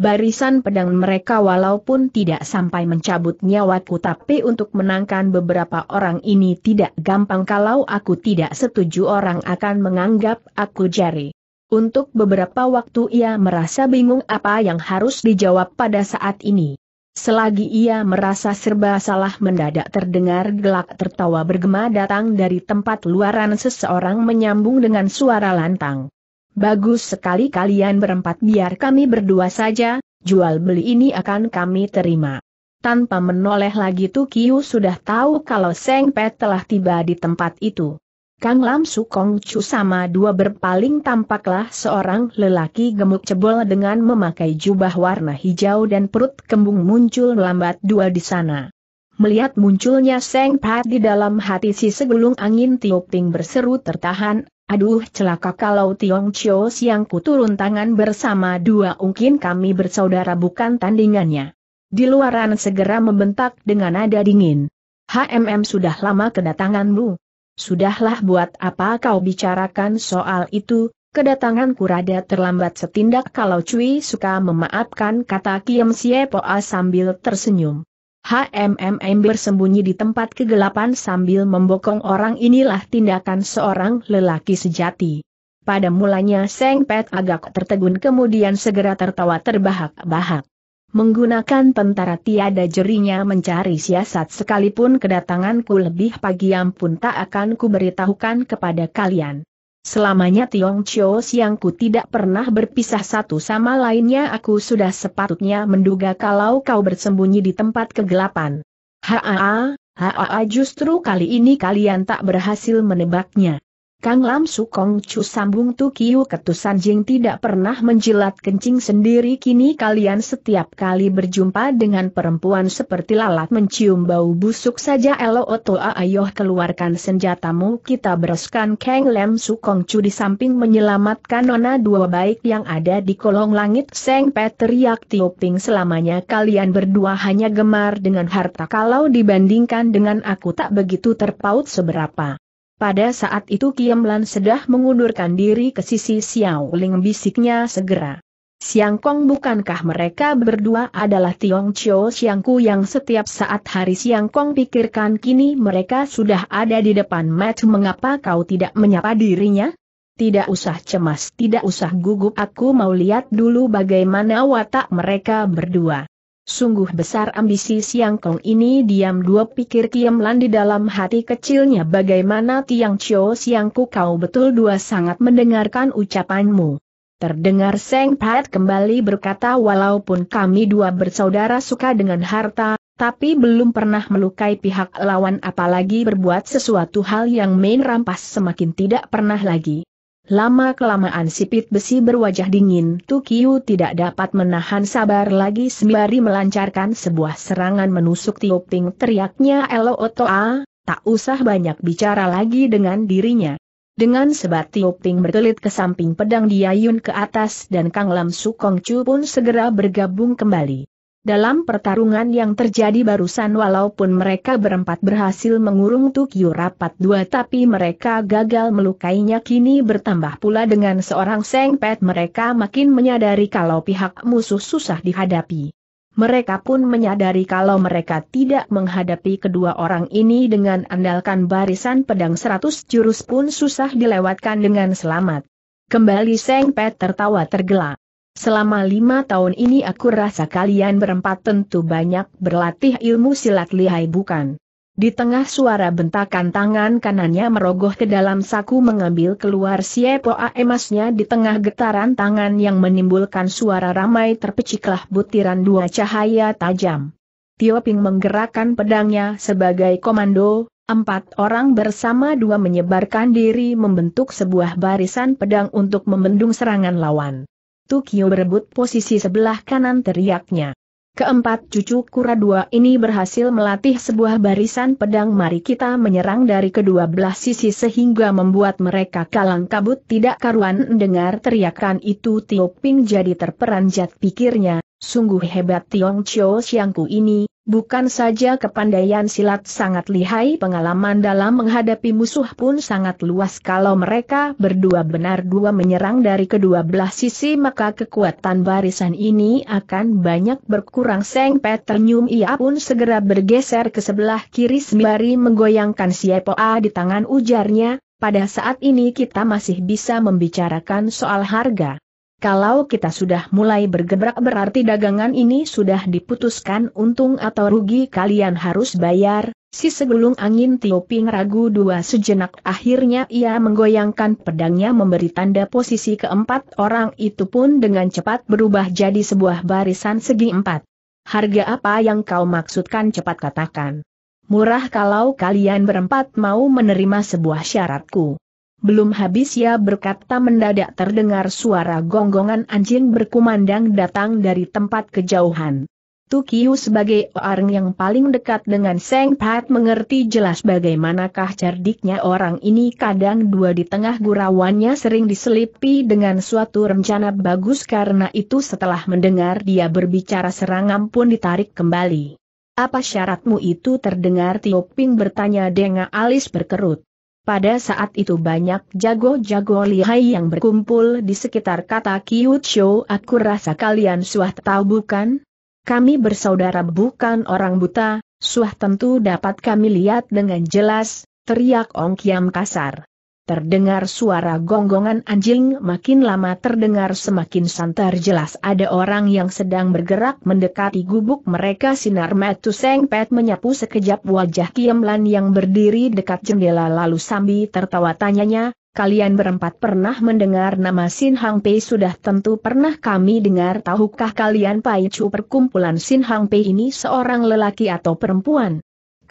Barisan pedang mereka walaupun tidak sampai mencabut nyawaku tapi untuk menangkan beberapa orang ini tidak gampang kalau aku tidak setuju orang akan menganggap aku jari. Untuk beberapa waktu ia merasa bingung apa yang harus dijawab pada saat ini. Selagi ia merasa serba salah mendadak terdengar gelak tertawa bergema datang dari tempat luaran seseorang menyambung dengan suara lantang. Bagus sekali kalian berempat biar kami berdua saja, jual beli ini akan kami terima. Tanpa menoleh lagi Tukiu sudah tahu kalau Seng Pet telah tiba di tempat itu. Kang Lam Sukong Chu sama dua berpaling tampaklah seorang lelaki gemuk cebol dengan memakai jubah warna hijau dan perut kembung muncul lambat dua di sana. Melihat munculnya Seng Pat di dalam hati si segulung angin tiup ting berseru tertahan, Aduh celaka kalau Tiong Chio ku turun tangan bersama dua mungkin kami bersaudara bukan tandingannya. Di luaran segera membentak dengan nada dingin. HMM sudah lama kedatanganmu. Sudahlah buat apa kau bicarakan soal itu, kedatanganku rada terlambat setindak kalau Cui suka memaafkan kata Kiem Siepoa sambil tersenyum. HMMM bersembunyi di tempat kegelapan sambil membokong orang inilah tindakan seorang lelaki sejati. Pada mulanya Seng Pet agak tertegun kemudian segera tertawa terbahak-bahak. Menggunakan tentara tiada jerinya mencari siasat sekalipun kedatanganku lebih pagi pun tak akan kuberitahukan kepada kalian. Selamanya Tiong Chio Siangku tidak pernah berpisah satu sama lainnya aku sudah sepatutnya menduga kalau kau bersembunyi di tempat kegelapan. Haa, haa justru kali ini kalian tak berhasil menebaknya. Kang Lam Sukong Chu sambung Tu Kiu Ketusan Jing tidak pernah menjilat kencing sendiri kini kalian setiap kali berjumpa dengan perempuan seperti lalat mencium bau busuk saja Elo Otoa ayoh keluarkan senjatamu kita bereskan Kang Lam Sukong Chu di samping menyelamatkan nona dua baik yang ada di kolong langit Seng Petriak Tioping selamanya kalian berdua hanya gemar dengan harta kalau dibandingkan dengan aku tak begitu terpaut seberapa. Pada saat itu Kiamlan sedah mengundurkan diri ke sisi Xiao Ling bisiknya segera. Siang Kong bukankah mereka berdua adalah Tiong Chio Siangku yang setiap saat hari Siang Kong pikirkan kini mereka sudah ada di depan match mengapa kau tidak menyapa dirinya? Tidak usah cemas, tidak usah gugup aku mau lihat dulu bagaimana watak mereka berdua. Sungguh besar ambisi Siang Kong ini diam dua pikir Lan di dalam hati kecilnya bagaimana Tiang Chio Siang Ku kau betul dua sangat mendengarkan ucapanmu. Terdengar Seng Pat kembali berkata walaupun kami dua bersaudara suka dengan harta, tapi belum pernah melukai pihak lawan apalagi berbuat sesuatu hal yang main rampas semakin tidak pernah lagi. Lama-kelamaan sipit besi berwajah dingin Tukiu tidak dapat menahan sabar lagi sembari melancarkan sebuah serangan menusuk Tioping teriaknya Elo Otoa, ah, tak usah banyak bicara lagi dengan dirinya. Dengan sebat Tioping berkelit ke samping pedang diayun ke atas dan Kang Lam Sukong Chu pun segera bergabung kembali. Dalam pertarungan yang terjadi barusan walaupun mereka berempat berhasil mengurung Tukyu rapat dua tapi mereka gagal melukainya kini bertambah pula dengan seorang sengpet mereka makin menyadari kalau pihak musuh susah dihadapi. Mereka pun menyadari kalau mereka tidak menghadapi kedua orang ini dengan andalkan barisan pedang seratus jurus pun susah dilewatkan dengan selamat. Kembali Seng Pet tertawa tergelak. Selama lima tahun ini aku rasa kalian berempat tentu banyak berlatih ilmu silat lihai bukan? Di tengah suara bentakan tangan kanannya merogoh ke dalam saku mengambil keluar siepoa emasnya di tengah getaran tangan yang menimbulkan suara ramai terpeciklah butiran dua cahaya tajam. Tio Ping menggerakkan pedangnya sebagai komando, empat orang bersama dua menyebarkan diri membentuk sebuah barisan pedang untuk membendung serangan lawan. Tukio berebut posisi sebelah kanan teriaknya. Keempat cucu kura dua ini berhasil melatih sebuah barisan pedang mari kita menyerang dari kedua belah sisi sehingga membuat mereka kalang kabut tidak karuan dengar teriakan itu Tio Ping jadi terperanjat pikirnya, sungguh hebat Tiong Chio Siangku ini, Bukan saja kepandaian silat sangat lihai pengalaman dalam menghadapi musuh pun sangat luas kalau mereka berdua benar-dua menyerang dari kedua belah sisi maka kekuatan barisan ini akan banyak berkurang Seng Peternium ia pun segera bergeser ke sebelah kiri sembari menggoyangkan si Epoa di tangan ujarnya, pada saat ini kita masih bisa membicarakan soal harga. Kalau kita sudah mulai bergerak berarti dagangan ini sudah diputuskan untung atau rugi kalian harus bayar, si segulung angin Tioping ragu dua sejenak akhirnya ia menggoyangkan pedangnya memberi tanda posisi keempat orang itu pun dengan cepat berubah jadi sebuah barisan segi empat. Harga apa yang kau maksudkan cepat katakan. Murah kalau kalian berempat mau menerima sebuah syaratku. Belum habis ia berkata mendadak terdengar suara gonggongan anjing berkumandang datang dari tempat kejauhan. Tukiu sebagai orang yang paling dekat dengan Seng Pat mengerti jelas bagaimanakah cerdiknya orang ini kadang dua di tengah gurauannya sering diselipi dengan suatu rencana bagus karena itu setelah mendengar dia berbicara serangam pun ditarik kembali. Apa syaratmu itu terdengar Tio Ping bertanya dengan alis berkerut. Pada saat itu banyak jago-jago lihai yang berkumpul di sekitar kata Kiyucho aku rasa kalian suah tahu bukan? Kami bersaudara bukan orang buta, suah tentu dapat kami lihat dengan jelas, teriak Ong Kiam kasar. Terdengar suara gonggongan anjing makin lama terdengar semakin santar jelas ada orang yang sedang bergerak mendekati gubuk mereka sinar metu sengpet menyapu sekejap wajah Kiemlan yang berdiri dekat jendela lalu sambil tertawa tanyanya, kalian berempat pernah mendengar nama Sin Hang Pei sudah tentu pernah kami dengar tahukah kalian Pai Chu perkumpulan Sin Hang Pei ini seorang lelaki atau perempuan?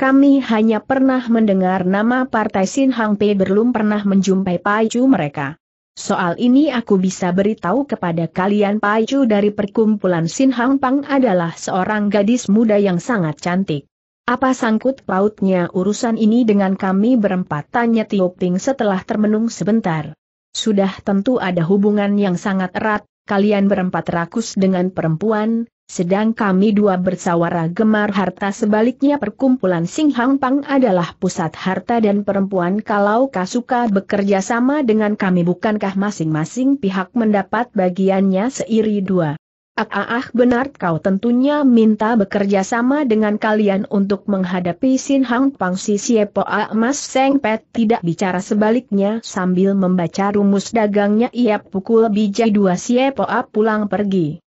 Kami hanya pernah mendengar nama Partai Sin Hang Pe belum pernah menjumpai Paiju mereka. Soal ini aku bisa beritahu kepada kalian Paiju dari perkumpulan Sin Hang Pang adalah seorang gadis muda yang sangat cantik. Apa sangkut pautnya urusan ini dengan kami berempat tanya Tio Ping setelah termenung sebentar. Sudah tentu ada hubungan yang sangat erat, kalian berempat rakus dengan perempuan, sedang kami dua bersawara gemar harta sebaliknya perkumpulan Sing Hang Pang adalah pusat harta dan perempuan kalau kasuka bekerja sama dengan kami bukankah masing-masing pihak mendapat bagiannya seiri dua. Ah, ah, ah benar kau tentunya minta bekerja sama dengan kalian untuk menghadapi Sin Hang Pang si Siepo ah, Mas Seng Pet tidak bicara sebaliknya sambil membaca rumus dagangnya ia pukul bijai dua Siepo A ah, pulang pergi.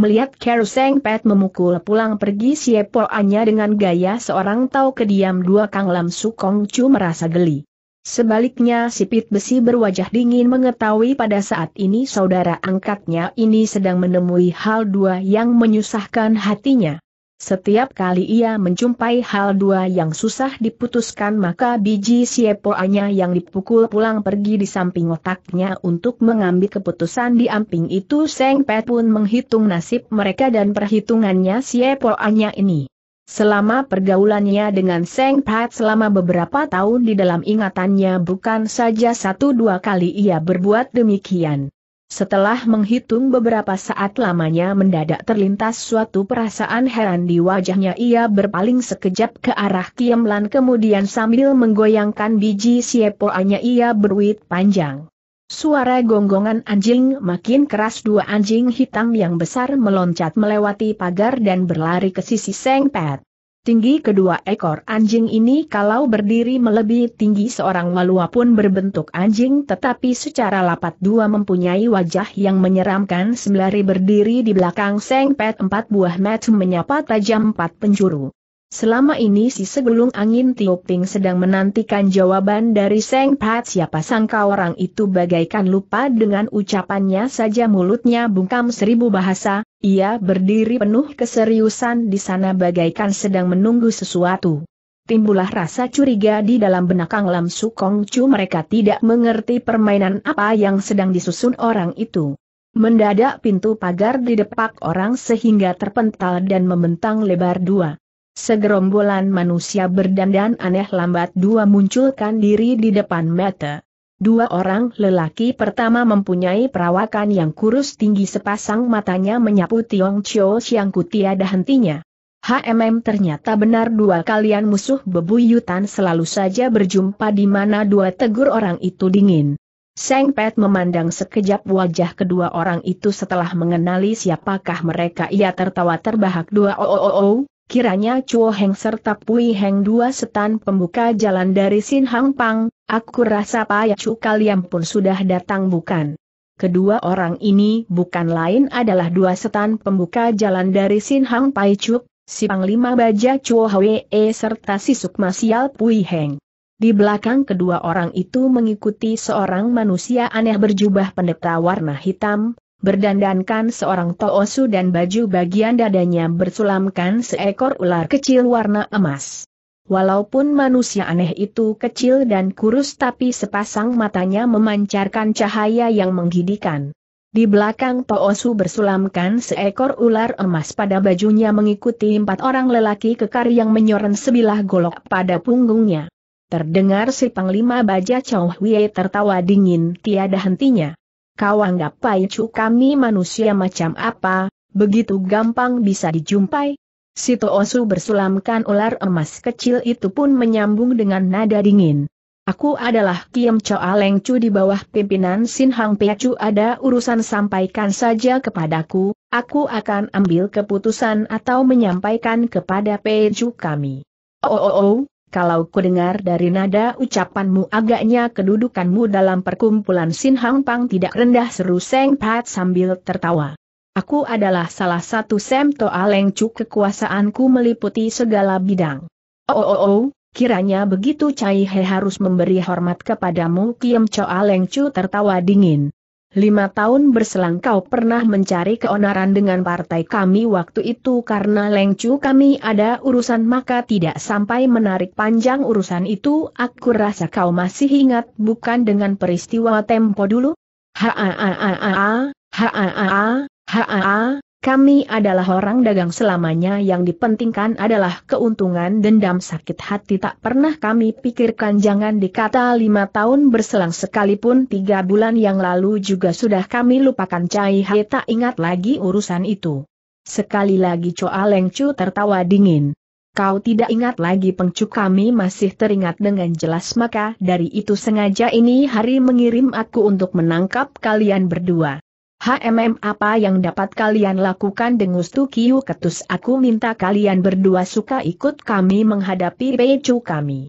Melihat Kero Seng Pet memukul pulang pergi Siepoannya dengan gaya seorang tahu kediam dua Kang Lam Sukong Chu merasa geli. Sebaliknya Sipit Besi berwajah dingin mengetahui pada saat ini saudara angkatnya ini sedang menemui hal dua yang menyusahkan hatinya. Setiap kali ia menjumpai hal dua yang susah diputuskan maka biji siepoanya yang dipukul pulang pergi di samping otaknya untuk mengambil keputusan di amping itu Seng Pet pun menghitung nasib mereka dan perhitungannya siepoanya ini. Selama pergaulannya dengan Seng Pat selama beberapa tahun di dalam ingatannya bukan saja satu dua kali ia berbuat demikian. Setelah menghitung beberapa saat lamanya mendadak terlintas suatu perasaan heran di wajahnya ia berpaling sekejap ke arah Kiemlan, kemudian sambil menggoyangkan biji siepoanya ia berwit panjang. Suara gonggongan anjing makin keras dua anjing hitam yang besar meloncat melewati pagar dan berlari ke sisi Seng Pet. Tinggi kedua ekor anjing ini kalau berdiri melebihi tinggi seorang pun berbentuk anjing tetapi secara lapat dua mempunyai wajah yang menyeramkan sembari berdiri di belakang sengpet empat buah mata menyapa tajam empat penjuru. Selama ini si segulung angin Tioping sedang menantikan jawaban dari Seng Pat siapa sangka orang itu bagaikan lupa dengan ucapannya saja mulutnya bungkam seribu bahasa, ia berdiri penuh keseriusan di sana bagaikan sedang menunggu sesuatu. Timbulah rasa curiga di dalam benak Kang Lam Su Kong Chu mereka tidak mengerti permainan apa yang sedang disusun orang itu. Mendadak pintu pagar didepak orang sehingga terpental dan membentang lebar dua. Segerombolan manusia berdandan aneh lambat dua munculkan diri di depan mata. Dua orang lelaki pertama mempunyai perawakan yang kurus tinggi sepasang matanya menyapu Tiong Chiu Siang tiada hentinya. HMM ternyata benar dua kalian musuh bebuyutan selalu saja berjumpa di mana dua tegur orang itu dingin. Seng Pet memandang sekejap wajah kedua orang itu setelah mengenali siapakah mereka ia tertawa terbahak dua oh oh oh, Kiranya Chuo Heng serta Pui Heng dua setan pembuka jalan dari Sin Hang Pang, aku rasa Pak ya Chu kalian pun sudah datang bukan? Kedua orang ini bukan lain adalah dua setan pembuka jalan dari Sin Hang Pai Chuk, si Panglima Baja Chuo Hwe e serta si Sukma Sial Pui Heng. Di belakang kedua orang itu mengikuti seorang manusia aneh berjubah pendeta warna hitam, berdandankan seorang toosu dan baju bagian dadanya bersulamkan seekor ular kecil warna emas. Walaupun manusia aneh itu kecil dan kurus tapi sepasang matanya memancarkan cahaya yang menggidikan. Di belakang Toosu bersulamkan seekor ular emas pada bajunya mengikuti empat orang lelaki kekar yang menyoren sebilah golok pada punggungnya. Terdengar si Panglima Baja Chow Hwie tertawa dingin tiada hentinya. Kau anggap Pai Chu kami manusia macam apa, begitu gampang bisa dijumpai? Sito Osu bersulamkan ular emas kecil itu pun menyambung dengan nada dingin. Aku adalah Kiem Choa Leng Chu di bawah pimpinan Sin Hang Chu ada urusan sampaikan saja kepadaku, aku akan ambil keputusan atau menyampaikan kepada Peju kami. Oh oh oh, kalau ku dengar dari nada ucapanmu agaknya kedudukanmu dalam perkumpulan Sin Hang Pang tidak rendah seru Seng Pat sambil tertawa. Aku adalah salah satu Sem Toa Leng Cuk kekuasaanku meliputi segala bidang. Oh oh oh, oh kiranya begitu Cai He harus memberi hormat kepadamu Kiem Choa Leng Cuk tertawa dingin. Lima tahun berselang kau pernah mencari keonaran dengan partai kami waktu itu karena lengcu kami ada urusan maka tidak sampai menarik panjang urusan itu aku rasa kau masih ingat bukan dengan peristiwa tempo dulu? Ha ha ha ha ha ha ha ha ha ha kami adalah orang dagang selamanya yang dipentingkan adalah keuntungan dendam sakit hati tak pernah kami pikirkan jangan dikata lima tahun berselang sekalipun tiga bulan yang lalu juga sudah kami lupakan Cai Hai tak ingat lagi urusan itu. Sekali lagi coa Leng Chu tertawa dingin. Kau tidak ingat lagi pengcu kami masih teringat dengan jelas maka dari itu sengaja ini hari mengirim aku untuk menangkap kalian berdua. HMM apa yang dapat kalian lakukan dengan Tukiu ketus aku minta kalian berdua suka ikut kami menghadapi Pecu kami.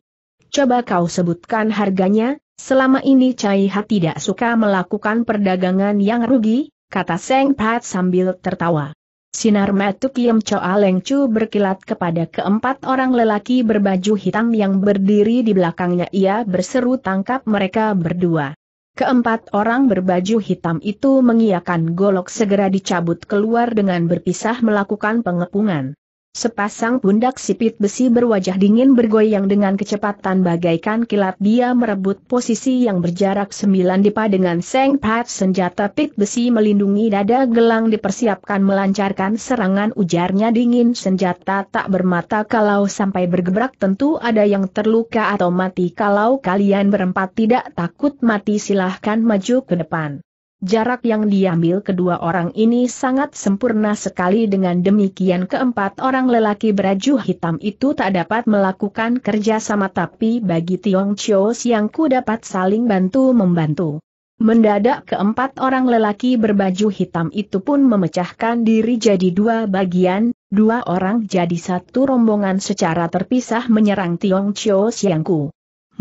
Coba kau sebutkan harganya, selama ini Ha tidak suka melakukan perdagangan yang rugi, kata Seng Pat sambil tertawa. Sinar mata Kiem Choa Leng Chu berkilat kepada keempat orang lelaki berbaju hitam yang berdiri di belakangnya ia berseru tangkap mereka berdua. Keempat orang berbaju hitam itu mengiakan golok segera dicabut keluar dengan berpisah melakukan pengepungan. Sepasang pundak sipit besi berwajah dingin bergoyang dengan kecepatan bagaikan kilat dia merebut posisi yang berjarak sembilan dipa dengan Seng Pat senjata pit besi melindungi dada gelang dipersiapkan melancarkan serangan ujarnya dingin senjata tak bermata kalau sampai bergebrak tentu ada yang terluka atau mati kalau kalian berempat tidak takut mati silahkan maju ke depan. Jarak yang diambil kedua orang ini sangat sempurna sekali dengan demikian keempat orang lelaki beraju hitam itu tak dapat melakukan kerja sama tapi bagi Tiong Chio ku dapat saling bantu-membantu. Mendadak keempat orang lelaki berbaju hitam itu pun memecahkan diri jadi dua bagian, dua orang jadi satu rombongan secara terpisah menyerang Tiong Chio ku.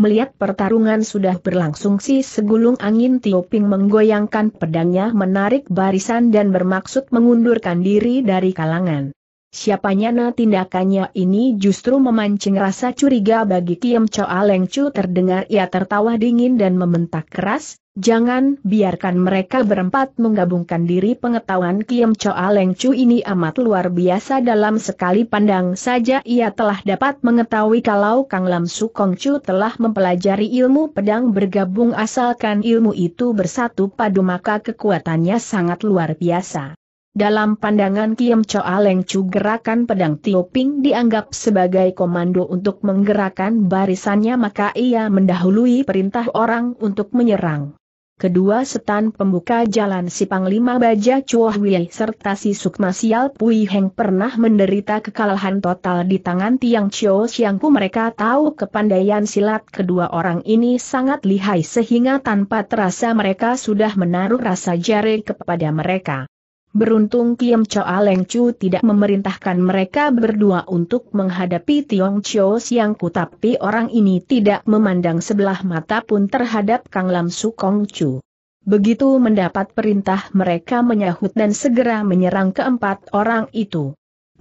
Melihat pertarungan sudah berlangsung si segulung angin Tioping menggoyangkan pedangnya menarik barisan dan bermaksud mengundurkan diri dari kalangan. Siapanya na tindakannya ini justru memancing rasa curiga bagi Kiem Choa Leng Chu terdengar ia tertawa dingin dan membentak keras, Jangan biarkan mereka berempat menggabungkan diri pengetahuan Kiem Choa Leng Chu ini amat luar biasa dalam sekali pandang saja ia telah dapat mengetahui kalau Kang Lam Su Kong Chu telah mempelajari ilmu pedang bergabung asalkan ilmu itu bersatu padu maka kekuatannya sangat luar biasa. Dalam pandangan Kiem Choa Leng Chu gerakan pedang Tioping dianggap sebagai komando untuk menggerakkan barisannya maka ia mendahului perintah orang untuk menyerang kedua setan pembuka jalan si Panglima Baja Chuo Wei serta si Sukma Sial Pui Heng pernah menderita kekalahan total di tangan Tiang Chio Siangku mereka tahu kepandaian silat kedua orang ini sangat lihai sehingga tanpa terasa mereka sudah menaruh rasa jari kepada mereka. Beruntung Kiem Choa Leng Chu tidak memerintahkan mereka berdua untuk menghadapi Tiong Chiu, Siang Ku tapi orang ini tidak memandang sebelah mata pun terhadap Kang Lam Su Kong Chu. Begitu mendapat perintah mereka menyahut dan segera menyerang keempat orang itu.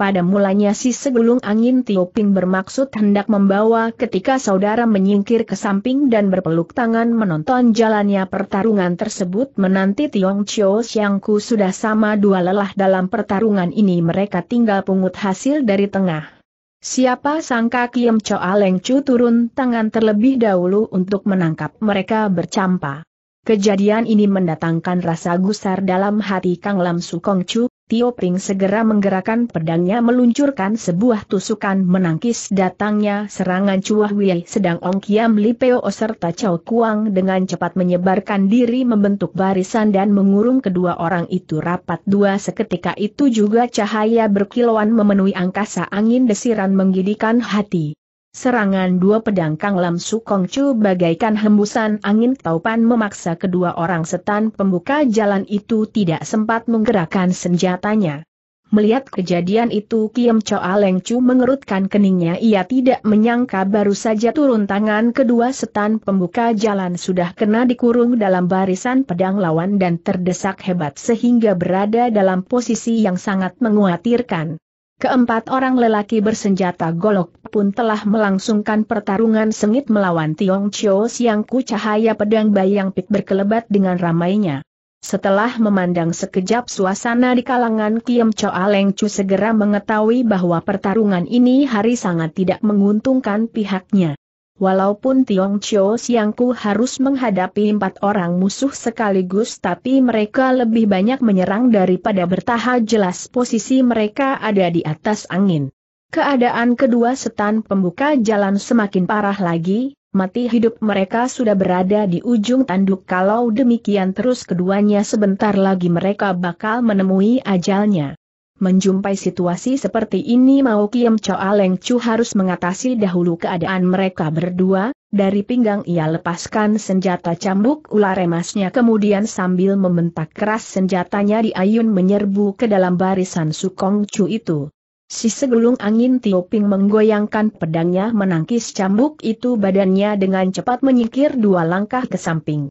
Pada mulanya si segulung angin Tioping bermaksud hendak membawa ketika saudara menyingkir ke samping dan berpeluk tangan menonton jalannya pertarungan tersebut menanti Tiong Chio Xiangku sudah sama dua lelah dalam pertarungan ini mereka tinggal pungut hasil dari tengah. Siapa sangka Kiem Choa Leng Chu turun tangan terlebih dahulu untuk menangkap mereka bercampa. Kejadian ini mendatangkan rasa gusar dalam hati Kang Lam Sukong Chu, Tio Pring segera menggerakkan pedangnya meluncurkan sebuah tusukan menangkis datangnya serangan Chua Wei sedang Ong Kiam Li Peo serta Chow Kuang dengan cepat menyebarkan diri membentuk barisan dan mengurung kedua orang itu rapat dua seketika itu juga cahaya berkilauan memenuhi angkasa angin desiran menggidikan hati. Serangan dua pedang Kang Lam Sukong Chu bagaikan hembusan angin taupan memaksa kedua orang setan pembuka jalan itu tidak sempat menggerakkan senjatanya. Melihat kejadian itu Kiem Choa Leng Chu mengerutkan keningnya ia tidak menyangka baru saja turun tangan kedua setan pembuka jalan sudah kena dikurung dalam barisan pedang lawan dan terdesak hebat sehingga berada dalam posisi yang sangat menguatirkan. Keempat orang lelaki bersenjata golok pun telah melangsungkan pertarungan sengit melawan Tiong Chiu, Siang Ku cahaya pedang bayang pit berkelebat dengan ramainya. Setelah memandang sekejap suasana di kalangan Kiem Choa Aleng Chu segera mengetahui bahwa pertarungan ini hari sangat tidak menguntungkan pihaknya. Walaupun Tiong Chio Siangku harus menghadapi empat orang musuh sekaligus tapi mereka lebih banyak menyerang daripada bertahan jelas posisi mereka ada di atas angin. Keadaan kedua setan pembuka jalan semakin parah lagi, mati hidup mereka sudah berada di ujung tanduk kalau demikian terus keduanya sebentar lagi mereka bakal menemui ajalnya. Menjumpai situasi seperti ini Mao Kiem Choa Leng Chu harus mengatasi dahulu keadaan mereka berdua, dari pinggang ia lepaskan senjata cambuk ular emasnya kemudian sambil membentak keras senjatanya diayun menyerbu ke dalam barisan Sukong Chu itu. Si segelung angin Tioping menggoyangkan pedangnya menangkis cambuk itu badannya dengan cepat menyingkir dua langkah ke samping.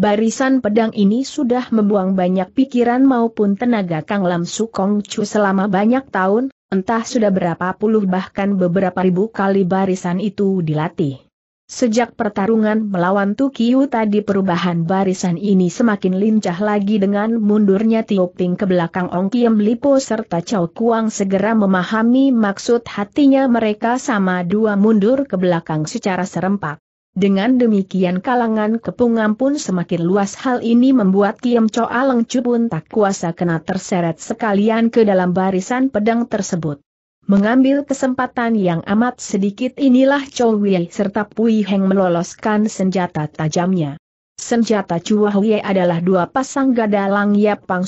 Barisan pedang ini sudah membuang banyak pikiran maupun tenaga Kang Lam Sukong Chu selama banyak tahun, entah sudah berapa puluh bahkan beberapa ribu kali barisan itu dilatih. Sejak pertarungan melawan Tukiu tadi perubahan barisan ini semakin lincah lagi dengan mundurnya Tio Ping ke belakang Ong Kiem Lipo serta Chow Kuang segera memahami maksud hatinya mereka sama dua mundur ke belakang secara serempak. Dengan demikian kalangan kepungan pun semakin luas hal ini membuat Kiem Choa Lengcu pun tak kuasa kena terseret sekalian ke dalam barisan pedang tersebut. Mengambil kesempatan yang amat sedikit inilah Chow Wei serta Pui Heng meloloskan senjata tajamnya. Senjata Chua Wei adalah dua pasang gada Lang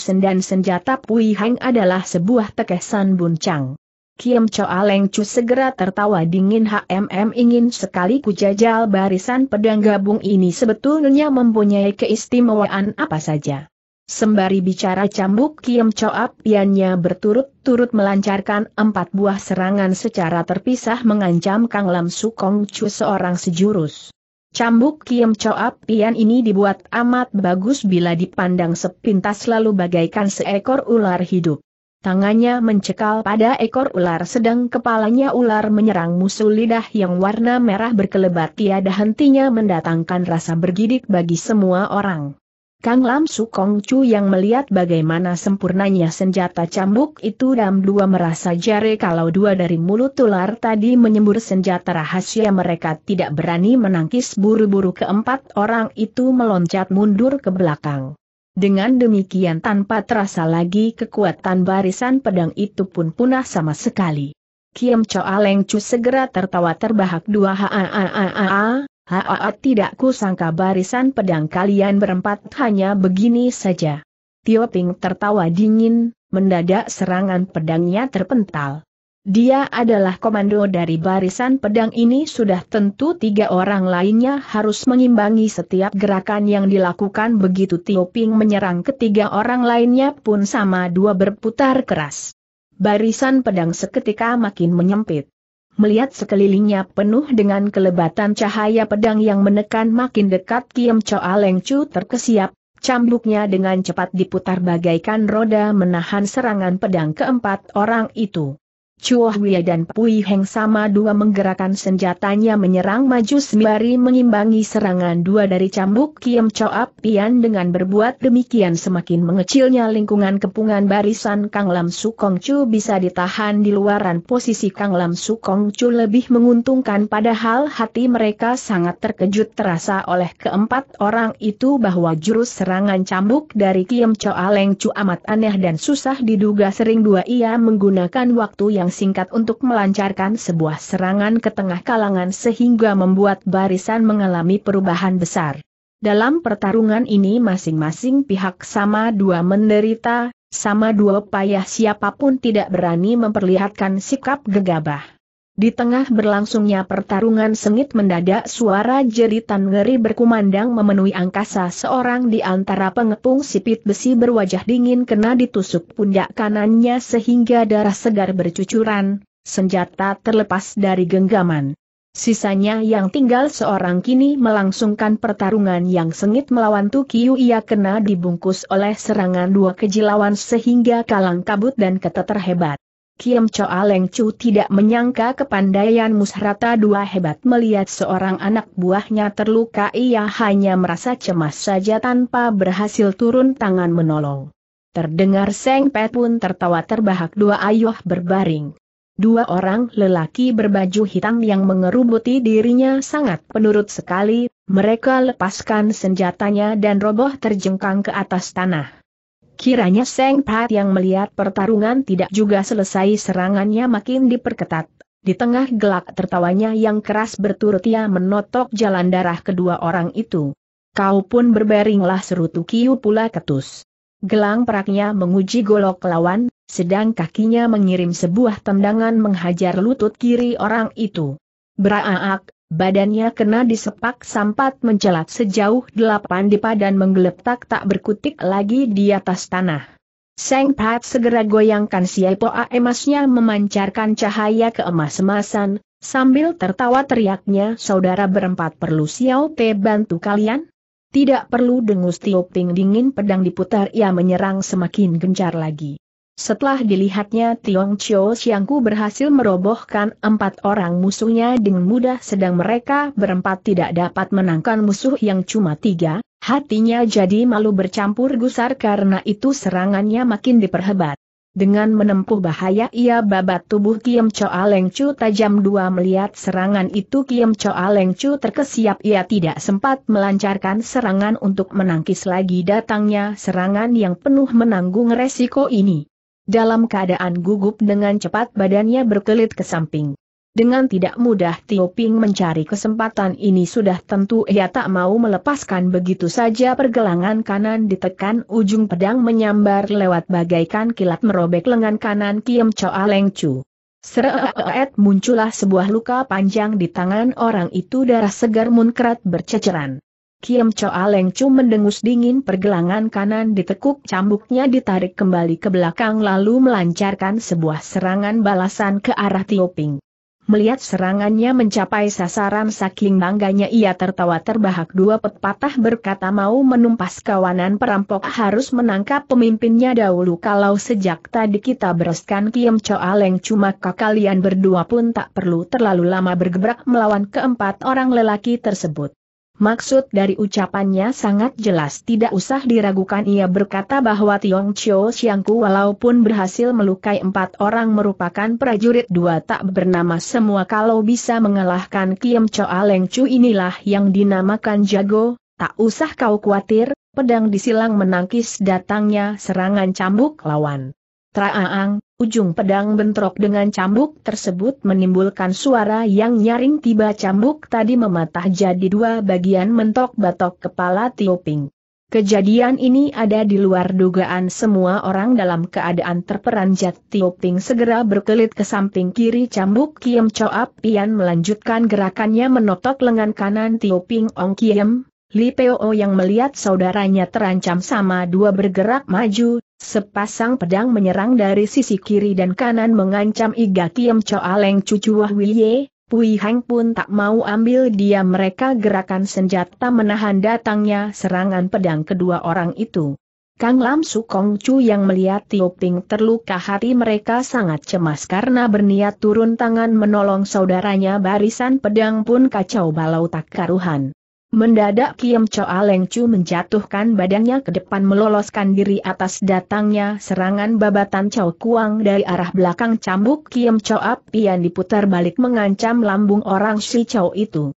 Sen dan senjata Pui Heng adalah sebuah tekesan buncang. Kiem Choa Leng Chu segera tertawa dingin HMM ingin sekali kujajal barisan pedang gabung ini sebetulnya mempunyai keistimewaan apa saja. Sembari bicara cambuk Kiem Choa piannya berturut-turut melancarkan empat buah serangan secara terpisah mengancam Kang Lam Sukong Chu seorang sejurus. Cambuk Kiem Choa Pian ini dibuat amat bagus bila dipandang sepintas lalu bagaikan seekor ular hidup. Tangannya mencekal pada ekor ular sedang kepalanya ular menyerang musuh lidah yang warna merah berkelebat tiada hentinya mendatangkan rasa bergidik bagi semua orang. Kang Lam Sukong Chu yang melihat bagaimana sempurnanya senjata cambuk itu dan dua merasa jare kalau dua dari mulut ular tadi menyembur senjata rahasia mereka tidak berani menangkis buru-buru keempat orang itu meloncat mundur ke belakang. Dengan demikian tanpa terasa lagi kekuatan barisan pedang itu pun punah sama sekali. Kiam Choa Leng segera tertawa terbahak dua ha ha ha ha ha ha ha ha tidak kusangka barisan pedang kalian berempat hanya begini saja. Tio Ping tertawa dingin, mendadak serangan pedangnya terpental. Dia adalah komando dari barisan pedang ini sudah tentu tiga orang lainnya harus mengimbangi setiap gerakan yang dilakukan begitu Tio Ping menyerang ketiga orang lainnya pun sama dua berputar keras. Barisan pedang seketika makin menyempit. Melihat sekelilingnya penuh dengan kelebatan cahaya pedang yang menekan makin dekat Kiam Choa Leng Chu terkesiap, cambuknya dengan cepat diputar bagaikan roda menahan serangan pedang keempat orang itu. Chuo Huya dan Pui Heng sama dua menggerakkan senjatanya menyerang maju sembari mengimbangi serangan dua dari cambuk Kiem Choap Pian dengan berbuat demikian semakin mengecilnya lingkungan kepungan barisan Kang Lam Sukong Chu bisa ditahan di luaran posisi Kang Lam Sukong Chu lebih menguntungkan padahal hati mereka sangat terkejut terasa oleh keempat orang itu bahwa jurus serangan cambuk dari Kiem Choa Leng Chu amat aneh dan susah diduga sering dua ia menggunakan waktu yang singkat untuk melancarkan sebuah serangan ke tengah kalangan sehingga membuat barisan mengalami perubahan besar. Dalam pertarungan ini masing-masing pihak sama dua menderita, sama dua payah siapapun tidak berani memperlihatkan sikap gegabah. Di tengah berlangsungnya pertarungan sengit mendadak suara jeritan ngeri berkumandang memenuhi angkasa seorang di antara pengepung sipit besi berwajah dingin kena ditusuk pundak kanannya sehingga darah segar bercucuran, senjata terlepas dari genggaman. Sisanya yang tinggal seorang kini melangsungkan pertarungan yang sengit melawan Tukiu ia kena dibungkus oleh serangan dua kejilawan sehingga kalang kabut dan keteter hebat. Kiam Choa Leng Chu tidak menyangka kepandaian Musrata dua hebat melihat seorang anak buahnya terluka ia hanya merasa cemas saja tanpa berhasil turun tangan menolong. Terdengar Seng Pet pun tertawa terbahak dua ayuh berbaring. Dua orang lelaki berbaju hitam yang mengerubuti dirinya sangat penurut sekali, mereka lepaskan senjatanya dan roboh terjengkang ke atas tanah. Kiranya Seng Pat yang melihat pertarungan tidak juga selesai serangannya makin diperketat. Di tengah gelak tertawanya yang keras berturut ia menotok jalan darah kedua orang itu. Kau pun berbaringlah seru Tukiu pula ketus. Gelang peraknya menguji golok lawan, sedang kakinya mengirim sebuah tendangan menghajar lutut kiri orang itu. Beraak, Badannya kena disepak sampat mencelat sejauh delapan dipa dan menggeletak tak berkutik lagi di atas tanah. Seng Pat segera goyangkan siapoa emasnya memancarkan cahaya keemas-emasan, sambil tertawa teriaknya saudara berempat perlu Xiao Te bantu kalian? Tidak perlu dengus tiup ting dingin pedang diputar ia menyerang semakin gencar lagi. Setelah dilihatnya Tiong Chio Xiangku berhasil merobohkan empat orang musuhnya dengan mudah sedang mereka berempat tidak dapat menangkan musuh yang cuma tiga, hatinya jadi malu bercampur gusar karena itu serangannya makin diperhebat. Dengan menempuh bahaya ia babat tubuh Kiem Choa Leng Chu tajam dua melihat serangan itu Kiem Choa Leng Chu terkesiap ia tidak sempat melancarkan serangan untuk menangkis lagi datangnya serangan yang penuh menanggung resiko ini. Dalam keadaan gugup dengan cepat badannya berkelit ke samping. Dengan tidak mudah Tio Ping mencari kesempatan ini sudah tentu ia tak mau melepaskan begitu saja pergelangan kanan ditekan ujung pedang menyambar lewat bagaikan kilat merobek lengan kanan Kiem Choa Leng Chu. Sereet muncullah sebuah luka panjang di tangan orang itu darah segar munkrat berceceran. Kiem Choa Leng Chu mendengus dingin pergelangan kanan ditekuk cambuknya ditarik kembali ke belakang lalu melancarkan sebuah serangan balasan ke arah Tio Ping. Melihat serangannya mencapai sasaran saking bangganya ia tertawa terbahak dua pepatah berkata mau menumpas kawanan perampok harus menangkap pemimpinnya dahulu kalau sejak tadi kita bereskan Kiem Choa Leng cuma kalian berdua pun tak perlu terlalu lama bergebrak melawan keempat orang lelaki tersebut. Maksud dari ucapannya sangat jelas tidak usah diragukan ia berkata bahwa Tiong Siang Xiangku walaupun berhasil melukai empat orang merupakan prajurit dua tak bernama semua kalau bisa mengalahkan Kiem Choa Leng Chu inilah yang dinamakan jago, tak usah kau khawatir, pedang disilang menangkis datangnya serangan cambuk lawan. Traaang, ujung pedang bentrok dengan cambuk tersebut menimbulkan suara yang nyaring tiba cambuk tadi mematah jadi dua bagian mentok batok kepala Tio Ping. Kejadian ini ada di luar dugaan semua orang dalam keadaan terperanjat Tio Ping segera berkelit ke samping kiri cambuk Kiem Choap Pian melanjutkan gerakannya menotok lengan kanan Tio Ping. Ong Kiem, Li Peo yang melihat saudaranya terancam sama dua bergerak maju, Sepasang pedang menyerang dari sisi kiri dan kanan mengancam Iga Kiem Choa Leng Cucu Wilye, Pui Hang pun tak mau ambil dia mereka gerakan senjata menahan datangnya serangan pedang kedua orang itu. Kang Lam Sukong Chu yang melihat Tio Ping terluka hati mereka sangat cemas karena berniat turun tangan menolong saudaranya barisan pedang pun kacau balau tak karuhan. Mendadak Kiem Choa Leng Chu menjatuhkan badannya ke depan meloloskan diri atas datangnya serangan babatan Chow Kuang dari arah belakang cambuk Kiem Choa Pian diputar balik mengancam lambung orang si Chow itu.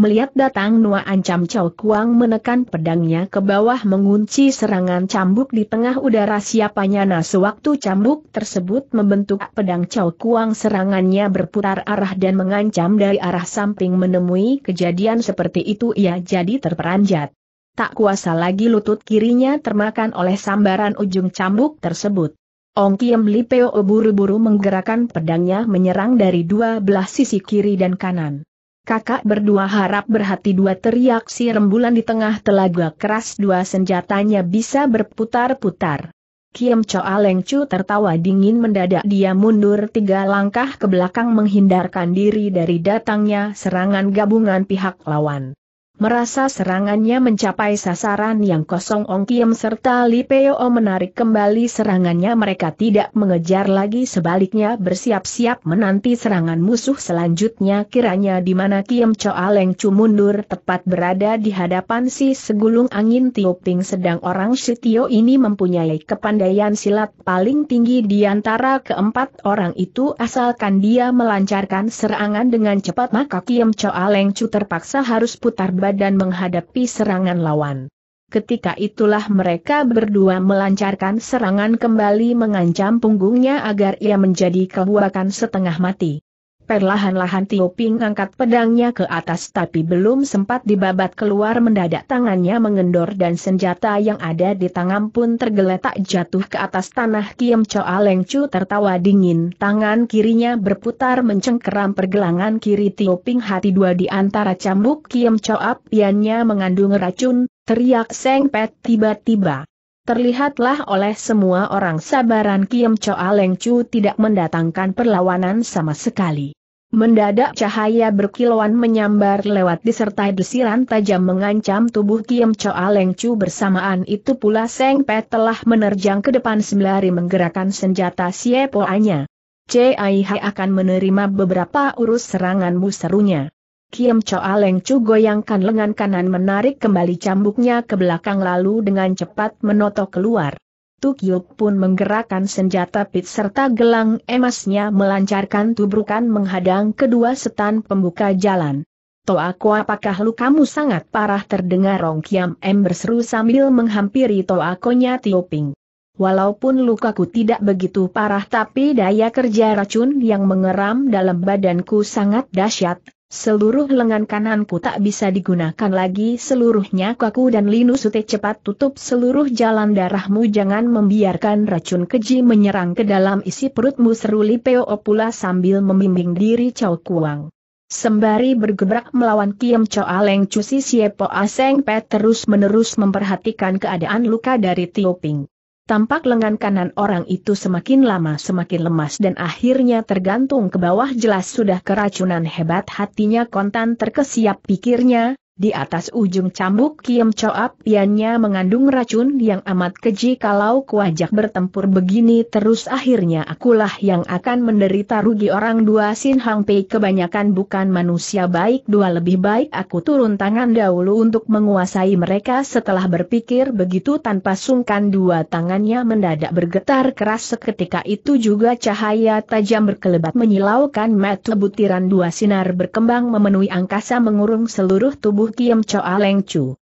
Melihat datang Nua Ancam Chow Kuang menekan pedangnya ke bawah mengunci serangan cambuk di tengah udara siapanya nah sewaktu cambuk tersebut membentuk pedang Chow Kuang serangannya berputar arah dan mengancam dari arah samping menemui kejadian seperti itu ia jadi terperanjat. Tak kuasa lagi lutut kirinya termakan oleh sambaran ujung cambuk tersebut. Ong Kiem Lipeo buru-buru menggerakkan pedangnya menyerang dari dua belah sisi kiri dan kanan kakak berdua harap berhati dua teriak si rembulan di tengah telaga keras dua senjatanya bisa berputar-putar. Kiem Choa Leng Chu tertawa dingin mendadak dia mundur tiga langkah ke belakang menghindarkan diri dari datangnya serangan gabungan pihak lawan. Merasa serangannya mencapai sasaran yang kosong Ong Kiem serta Li Peo menarik kembali serangannya mereka tidak mengejar lagi sebaliknya bersiap-siap menanti serangan musuh selanjutnya kiranya di mana Kiem Choa Leng Chu mundur tepat berada di hadapan si segulung angin Tio Ping sedang orang si Tio ini mempunyai kepandaian silat paling tinggi di antara keempat orang itu asalkan dia melancarkan serangan dengan cepat maka Kiem Choa Leng Chu terpaksa harus putar balik dan menghadapi serangan lawan. Ketika itulah mereka berdua melancarkan serangan kembali mengancam punggungnya agar ia menjadi kebuakan setengah mati. Perlahan-lahan Tio Ping angkat pedangnya ke atas tapi belum sempat dibabat keluar mendadak tangannya mengendor dan senjata yang ada di tangan pun tergeletak jatuh ke atas tanah Kiem Choa Leng Chu tertawa dingin. Tangan kirinya berputar mencengkeram pergelangan kiri Tio Ping hati dua di antara cambuk Kiem Choa piannya mengandung racun, teriak Seng Pet tiba-tiba. Terlihatlah oleh semua orang sabaran Kiem Choa Leng Chu tidak mendatangkan perlawanan sama sekali. Mendadak cahaya berkilauan menyambar lewat disertai desiran tajam mengancam tubuh Kiem Choa Leng Chu bersamaan itu pula Seng Pe telah menerjang ke depan sembari menggerakkan senjata siepoanya. Cai Hai akan menerima beberapa urus serangan serunya. Kiem Choa Leng Chu goyangkan lengan kanan menarik kembali cambuknya ke belakang lalu dengan cepat menotok keluar. Tukyo pun menggerakkan senjata pit serta gelang emasnya melancarkan tubrukan menghadang kedua setan pembuka jalan. Toaku apakah lukamu sangat parah terdengar Rong Kiam M berseru sambil menghampiri Toakonya Ping. Walaupun lukaku tidak begitu parah tapi daya kerja racun yang mengeram dalam badanku sangat dahsyat, Seluruh lengan kananku tak bisa digunakan lagi seluruhnya kaku dan Linu Sute cepat tutup seluruh jalan darahmu jangan membiarkan racun keji menyerang ke dalam isi perutmu seru Lipeo pula sambil membimbing diri Cao Kuang. Sembari bergebrak melawan Kiem Cao Aleng. Cusi Siepo Aseng Pet terus menerus memperhatikan keadaan luka dari Tioping. Tampak lengan kanan orang itu semakin lama semakin lemas dan akhirnya tergantung ke bawah jelas sudah keracunan hebat hatinya kontan terkesiap pikirnya, di atas ujung cambuk Kiem Choap piannya mengandung racun yang amat keji kalau kuajak bertempur begini terus akhirnya akulah yang akan menderita rugi orang dua Sin Hang Pei kebanyakan bukan manusia baik dua lebih baik aku turun tangan dahulu untuk menguasai mereka setelah berpikir begitu tanpa sungkan dua tangannya mendadak bergetar keras seketika itu juga cahaya tajam berkelebat menyilaukan mata butiran dua sinar berkembang memenuhi angkasa mengurung seluruh tubuh Kiam Choa Leng Chu.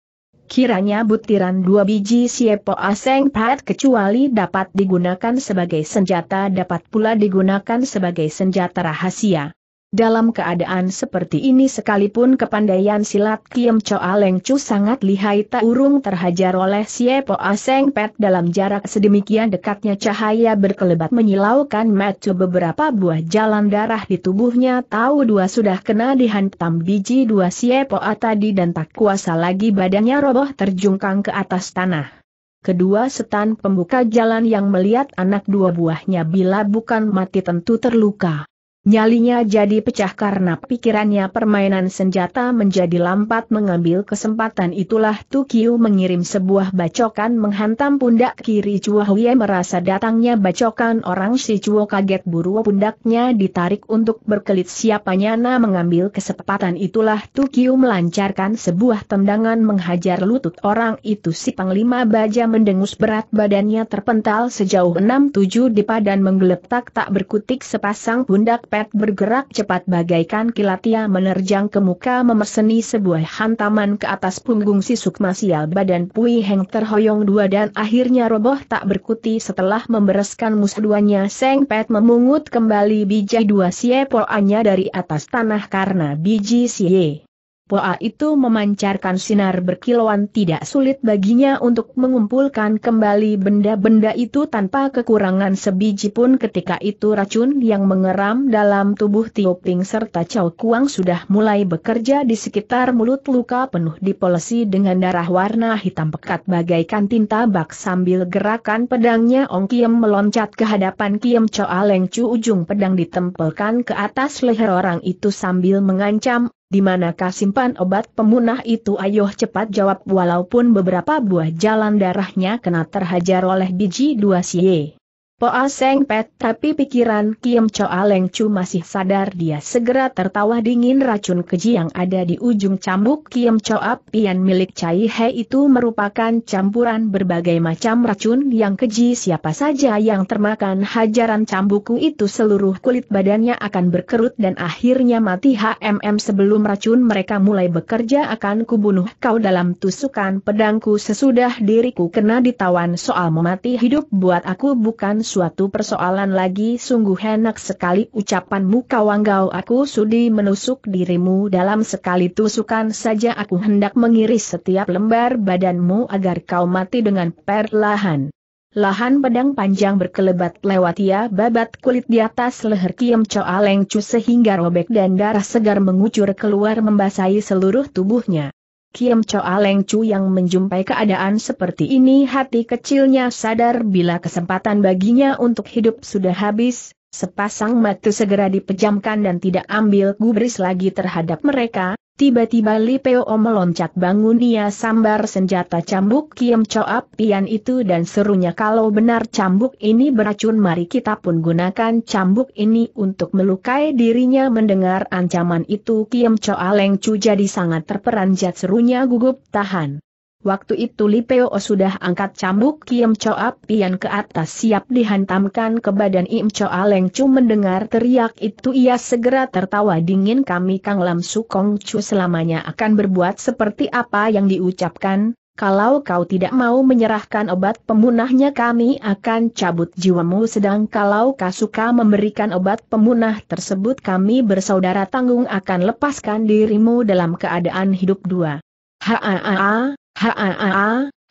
Kiranya butiran dua biji Siepo Aseng Pat kecuali dapat digunakan sebagai senjata dapat pula digunakan sebagai senjata rahasia. Dalam keadaan seperti ini sekalipun kepandaian silat Kiem Choa Leng Chu sangat lihai tak urung terhajar oleh Siepo Aseng Pet dalam jarak sedemikian dekatnya cahaya berkelebat menyilaukan metu beberapa buah jalan darah di tubuhnya tahu dua sudah kena dihantam biji dua Siepo A tadi dan tak kuasa lagi badannya roboh terjungkang ke atas tanah. Kedua setan pembuka jalan yang melihat anak dua buahnya bila bukan mati tentu terluka. Nyalinya jadi pecah karena pikirannya permainan senjata menjadi lampat mengambil kesempatan itulah Tukiu mengirim sebuah bacokan menghantam pundak kiri Chua Huye merasa datangnya bacokan orang si Chua kaget buru pundaknya ditarik untuk berkelit siapanya na mengambil kesempatan itulah Tukiu melancarkan sebuah tendangan menghajar lutut orang itu si panglima baja mendengus berat badannya terpental sejauh 6-7 di padan menggeletak tak berkutik sepasang pundak Copet bergerak cepat bagaikan kilat ia menerjang ke muka memerseni sebuah hantaman ke atas punggung si Sukma Sial badan Pui Heng terhoyong dua dan akhirnya roboh tak berkuti setelah membereskan musduanya Seng Pet memungut kembali biji dua siepoannya dari atas tanah karena biji siye. Poa itu memancarkan sinar berkilauan tidak sulit baginya untuk mengumpulkan kembali benda-benda itu tanpa kekurangan sebiji pun ketika itu racun yang mengeram dalam tubuh Tio serta Chow Kuang sudah mulai bekerja di sekitar mulut luka penuh dipolesi dengan darah warna hitam pekat bagaikan tinta bak sambil gerakan pedangnya Ong Kiem meloncat ke hadapan Kiem Choa Leng Chu ujung pedang ditempelkan ke atas leher orang itu sambil mengancam di manakah simpan obat pemunah itu? Ayoh cepat jawab walaupun beberapa buah jalan darahnya kena terhajar oleh biji dua siye. Poa Seng Pet tapi pikiran Kiem Choa Leng Chu masih sadar dia segera tertawa dingin racun keji yang ada di ujung cambuk Kiem Choa Pian milik Chai He itu merupakan campuran berbagai macam racun yang keji siapa saja yang termakan hajaran cambukku itu seluruh kulit badannya akan berkerut dan akhirnya mati HMM sebelum racun mereka mulai bekerja akan kubunuh kau dalam tusukan pedangku sesudah diriku kena ditawan soal memati hidup buat aku bukan suatu persoalan lagi sungguh enak sekali ucapanmu kawanggau aku sudi menusuk dirimu dalam sekali tusukan saja aku hendak mengiris setiap lembar badanmu agar kau mati dengan perlahan. Lahan pedang panjang berkelebat lewat ia babat kulit di atas leher Kiam Choa Lengcu sehingga robek dan darah segar mengucur keluar membasahi seluruh tubuhnya. Kiam Choa Leng Chu yang menjumpai keadaan seperti ini hati kecilnya sadar bila kesempatan baginya untuk hidup sudah habis, sepasang mata segera dipejamkan dan tidak ambil gubris lagi terhadap mereka, Tiba-tiba Li Peo meloncat bangun ia sambar senjata cambuk Kiem Choap Pian itu dan serunya kalau benar cambuk ini beracun mari kita pun gunakan cambuk ini untuk melukai dirinya mendengar ancaman itu Kiem Choa Leng Chu jadi sangat terperanjat serunya gugup tahan. Waktu itu Lipeo sudah angkat cambuk Kim Choa Pian ke atas siap dihantamkan ke badan Im Choa Leng mendengar teriak itu ia segera tertawa dingin kami Kang Lam Su Chu selamanya akan berbuat seperti apa yang diucapkan, kalau kau tidak mau menyerahkan obat pemunahnya kami akan cabut jiwamu sedang kalau kau suka memberikan obat pemunah tersebut kami bersaudara tanggung akan lepaskan dirimu dalam keadaan hidup dua. Haa, Haa,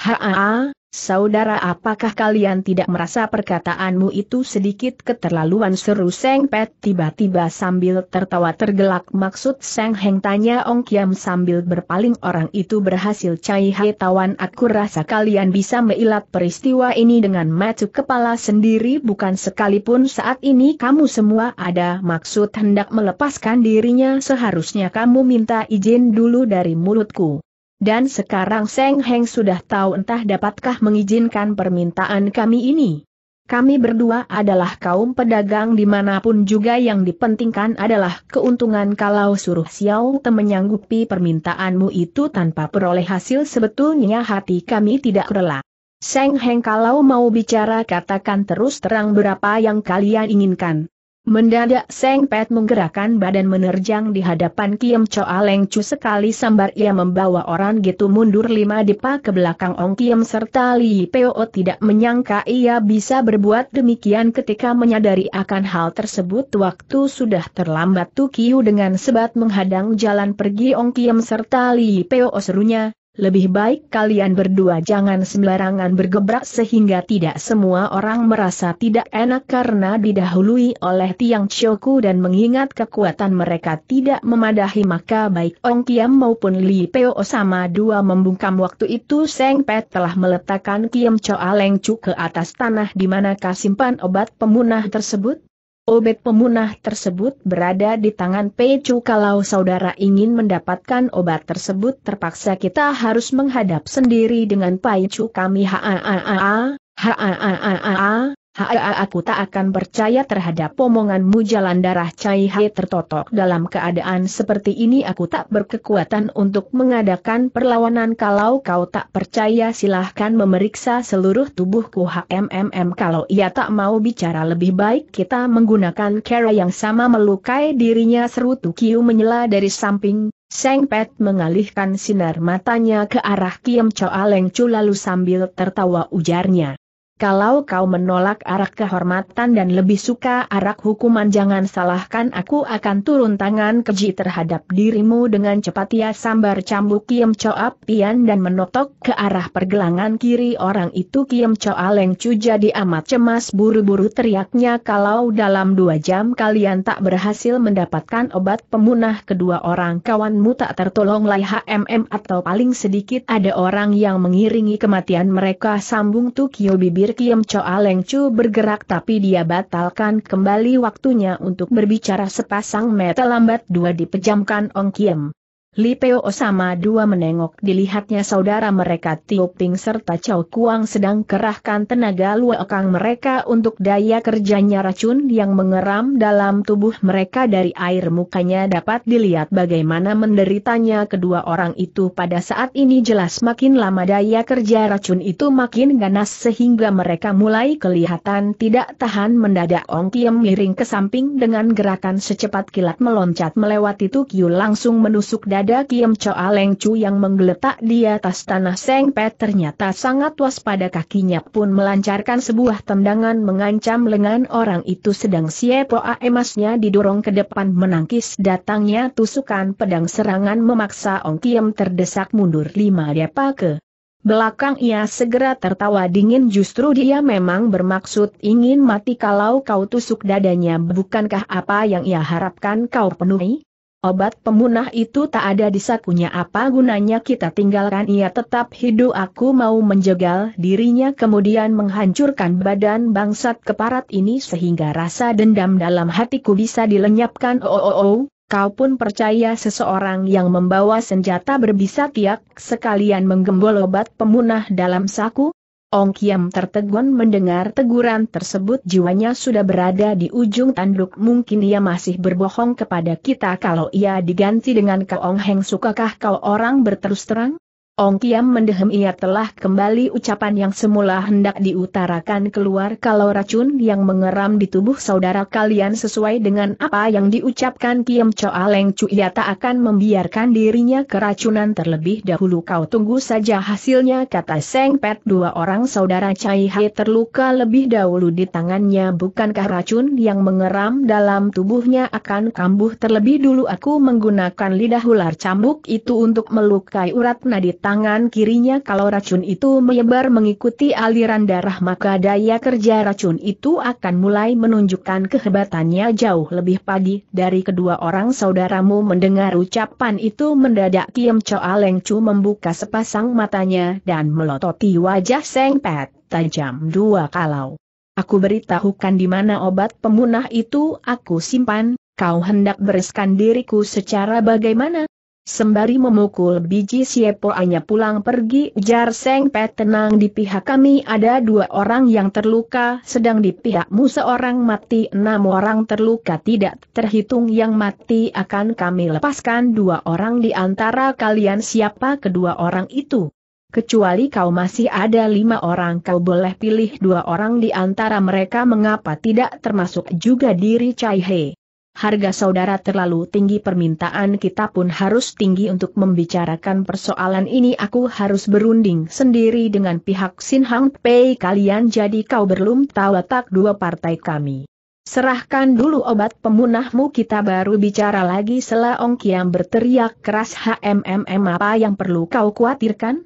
haa, saudara apakah kalian tidak merasa perkataanmu itu sedikit keterlaluan seru Seng Pet tiba-tiba sambil tertawa tergelak maksud Seng Heng tanya Ong Kiam sambil berpaling orang itu berhasil cai hai tawan aku rasa kalian bisa meilat peristiwa ini dengan macu kepala sendiri bukan sekalipun saat ini kamu semua ada maksud hendak melepaskan dirinya seharusnya kamu minta izin dulu dari mulutku. Dan sekarang Seng Heng sudah tahu entah dapatkah mengizinkan permintaan kami ini. Kami berdua adalah kaum pedagang dimanapun juga yang dipentingkan adalah keuntungan kalau suruh Xiao Te menyanggupi permintaanmu itu tanpa peroleh hasil sebetulnya hati kami tidak rela. Seng Heng kalau mau bicara katakan terus terang berapa yang kalian inginkan. Mendadak Seng Pet menggerakkan badan menerjang di hadapan Kiem Choa Leng Chu sekali sambar ia membawa orang gitu mundur lima depa ke belakang Ong Kiem serta Li Peo tidak menyangka ia bisa berbuat demikian ketika menyadari akan hal tersebut waktu sudah terlambat Tu Kiu dengan sebat menghadang jalan pergi Ong Kiem serta Li Peo serunya, lebih baik kalian berdua jangan sembarangan bergebrak sehingga tidak semua orang merasa tidak enak karena didahului oleh tiang Choku dan mengingat kekuatan mereka tidak memadahi maka baik Ong Kiam maupun Li Peo sama dua membungkam waktu itu Seng Pet telah meletakkan Kiam Choa Leng Chu ke atas tanah di mana kasimpan obat pemunah tersebut Obat pemunah tersebut berada di tangan Pecu kalau saudara ingin mendapatkan obat tersebut terpaksa kita harus menghadap sendiri dengan Pecu kami ha haa haa haa haa Haa aku tak akan percaya terhadap omonganmu jalan darah Cai Hai tertotok dalam keadaan seperti ini aku tak berkekuatan untuk mengadakan perlawanan kalau kau tak percaya silahkan memeriksa seluruh tubuhku HMMM kalau ia tak mau bicara lebih baik kita menggunakan cara yang sama melukai dirinya seru Tukiu menyela dari samping Seng Pet mengalihkan sinar matanya ke arah Kiam Choa Leng Chu lalu sambil tertawa ujarnya kalau kau menolak arak kehormatan dan lebih suka arak hukuman jangan salahkan aku akan turun tangan keji terhadap dirimu dengan cepat ia ya sambar cambuk Kiem Choa Pian dan menotok ke arah pergelangan kiri orang itu Kiem Choa Leng Chu jadi amat cemas buru-buru teriaknya kalau dalam dua jam kalian tak berhasil mendapatkan obat pemunah kedua orang kawanmu tak tertolong lai HMM atau paling sedikit ada orang yang mengiringi kematian mereka sambung Tukio bibir bibir Kiem Choa Leng Chu bergerak tapi dia batalkan kembali waktunya untuk berbicara sepasang mata lambat dua dipejamkan Ong Kiem. Lipeo Osama dua menengok dilihatnya saudara mereka Tio Ping serta Chow Kuang sedang kerahkan tenaga luakang mereka untuk daya kerjanya racun yang mengeram dalam tubuh mereka dari air mukanya dapat dilihat bagaimana menderitanya kedua orang itu pada saat ini jelas makin lama daya kerja racun itu makin ganas sehingga mereka mulai kelihatan tidak tahan mendadak Ong Kiem miring ke samping dengan gerakan secepat kilat meloncat melewati Tukyu langsung menusuk dada ada Kiem Choa Leng Chu yang menggeletak di atas tanah Seng Pet ternyata sangat waspada kakinya pun melancarkan sebuah tendangan mengancam lengan orang itu sedang Siepoa emasnya didorong ke depan menangkis datangnya tusukan pedang serangan memaksa Ong Kiem terdesak mundur lima depa ke belakang ia segera tertawa dingin justru dia memang bermaksud ingin mati kalau kau tusuk dadanya bukankah apa yang ia harapkan kau penuhi? Obat pemunah itu tak ada di sakunya apa gunanya kita tinggalkan ia tetap hidup aku mau menjegal dirinya kemudian menghancurkan badan bangsat keparat ini sehingga rasa dendam dalam hatiku bisa dilenyapkan oh oh oh, kau pun percaya seseorang yang membawa senjata berbisa tiak sekalian menggembol obat pemunah dalam saku? Ong Kiam tertegun mendengar teguran tersebut jiwanya sudah berada di ujung tanduk mungkin ia masih berbohong kepada kita kalau ia diganti dengan Kaong Heng sukakah kau orang berterus terang? Ong Kiam mendehem ia telah kembali ucapan yang semula hendak diutarakan keluar kalau racun yang mengeram di tubuh saudara kalian sesuai dengan apa yang diucapkan Kiam Choa Leng Chu ia tak akan membiarkan dirinya keracunan terlebih dahulu kau tunggu saja hasilnya kata Seng Pet dua orang saudara Chai Hai terluka lebih dahulu di tangannya bukankah racun yang mengeram dalam tubuhnya akan kambuh terlebih dulu aku menggunakan lidah ular cambuk itu untuk melukai urat nadi tangan kirinya kalau racun itu menyebar mengikuti aliran darah maka daya kerja racun itu akan mulai menunjukkan kehebatannya jauh lebih pagi dari kedua orang saudaramu mendengar ucapan itu mendadak Kiem Choa Leng Chu membuka sepasang matanya dan melototi wajah Seng Pet tajam dua kalau. Aku beritahukan di mana obat pemunah itu aku simpan, kau hendak bereskan diriku secara bagaimana? Sembari memukul biji siepoanya pulang pergi ujar Seng Pet tenang di pihak kami ada dua orang yang terluka sedang di pihakmu seorang mati enam orang terluka tidak terhitung yang mati akan kami lepaskan dua orang di antara kalian siapa kedua orang itu. Kecuali kau masih ada lima orang kau boleh pilih dua orang di antara mereka mengapa tidak termasuk juga diri Chai He harga saudara terlalu tinggi permintaan kita pun harus tinggi untuk membicarakan persoalan ini aku harus berunding sendiri dengan pihak Sin Hang Pei kalian jadi kau belum tahu tak dua partai kami. Serahkan dulu obat pemunahmu kita baru bicara lagi Sela Ong Kiam berteriak keras HMMM apa yang perlu kau khawatirkan?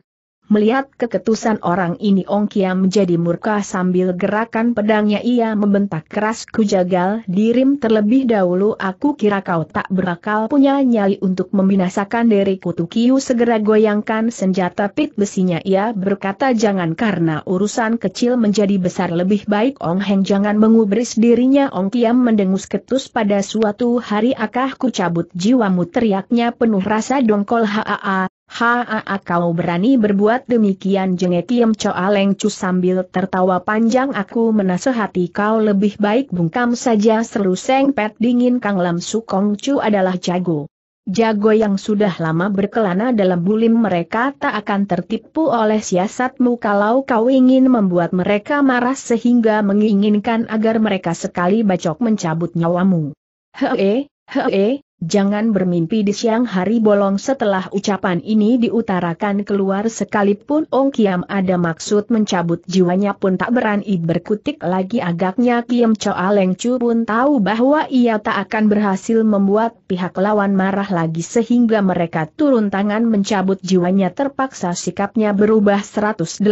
Melihat keketusan orang ini Ong Kiam menjadi murka sambil gerakan pedangnya ia membentak keras ku jagal dirim terlebih dahulu aku kira kau tak berakal punya nyali untuk membinasakan diriku Tukiu segera goyangkan senjata pit besinya ia berkata jangan karena urusan kecil menjadi besar lebih baik Ong Heng jangan mengubris dirinya Ong Kiam mendengus ketus pada suatu hari akah ku cabut jiwamu teriaknya penuh rasa dongkol haa Ha, kau berani berbuat demikian jengek Kiem Choa Leng Cu sambil tertawa panjang aku menasehati kau lebih baik bungkam saja seru Seng Pet dingin Kang Lam Sukong Chu adalah jago. Jago yang sudah lama berkelana dalam bulim mereka tak akan tertipu oleh siasatmu kalau kau ingin membuat mereka marah sehingga menginginkan agar mereka sekali bacok mencabut nyawamu. Hee, hee, Jangan bermimpi di siang hari bolong setelah ucapan ini diutarakan keluar sekalipun Ong Kiam ada maksud mencabut jiwanya pun tak berani berkutik lagi agaknya Kiam Choa Leng Chu pun tahu bahwa ia tak akan berhasil membuat pihak lawan marah lagi sehingga mereka turun tangan mencabut jiwanya terpaksa sikapnya berubah 180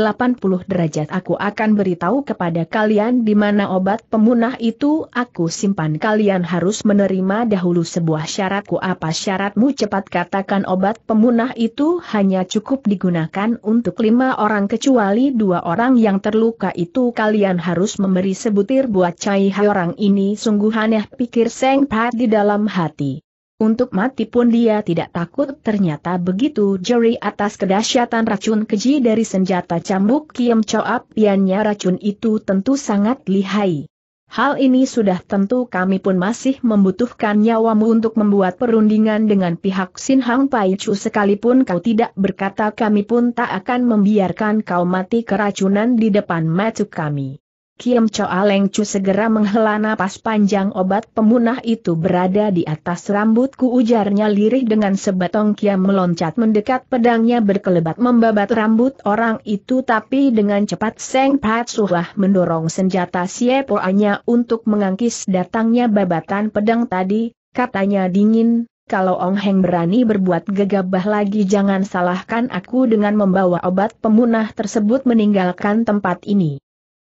derajat aku akan beritahu kepada kalian di mana obat pemunah itu aku simpan kalian harus menerima dahulu sebuah syaratku apa syaratmu cepat katakan obat pemunah itu hanya cukup digunakan untuk lima orang kecuali dua orang yang terluka itu kalian harus memberi sebutir buat cai orang ini sungguh aneh pikir Seng Pat di dalam hati. Untuk mati pun dia tidak takut ternyata begitu jeri atas kedahsyatan racun keji dari senjata cambuk Kiam coap piannya racun itu tentu sangat lihai. Hal ini sudah tentu kami pun masih membutuhkan nyawamu untuk membuat perundingan dengan pihak Sin Hang Pai Chu sekalipun kau tidak berkata kami pun tak akan membiarkan kau mati keracunan di depan mata kami. Kiam Choa Leng Chu segera menghela napas panjang obat pemunah itu berada di atas rambutku ujarnya lirih dengan sebatong kiam meloncat mendekat pedangnya berkelebat membabat rambut orang itu tapi dengan cepat Seng Pat Suhlah mendorong senjata Siepoanya untuk mengangkis datangnya babatan pedang tadi, katanya dingin, kalau Ong Heng berani berbuat gegabah lagi jangan salahkan aku dengan membawa obat pemunah tersebut meninggalkan tempat ini.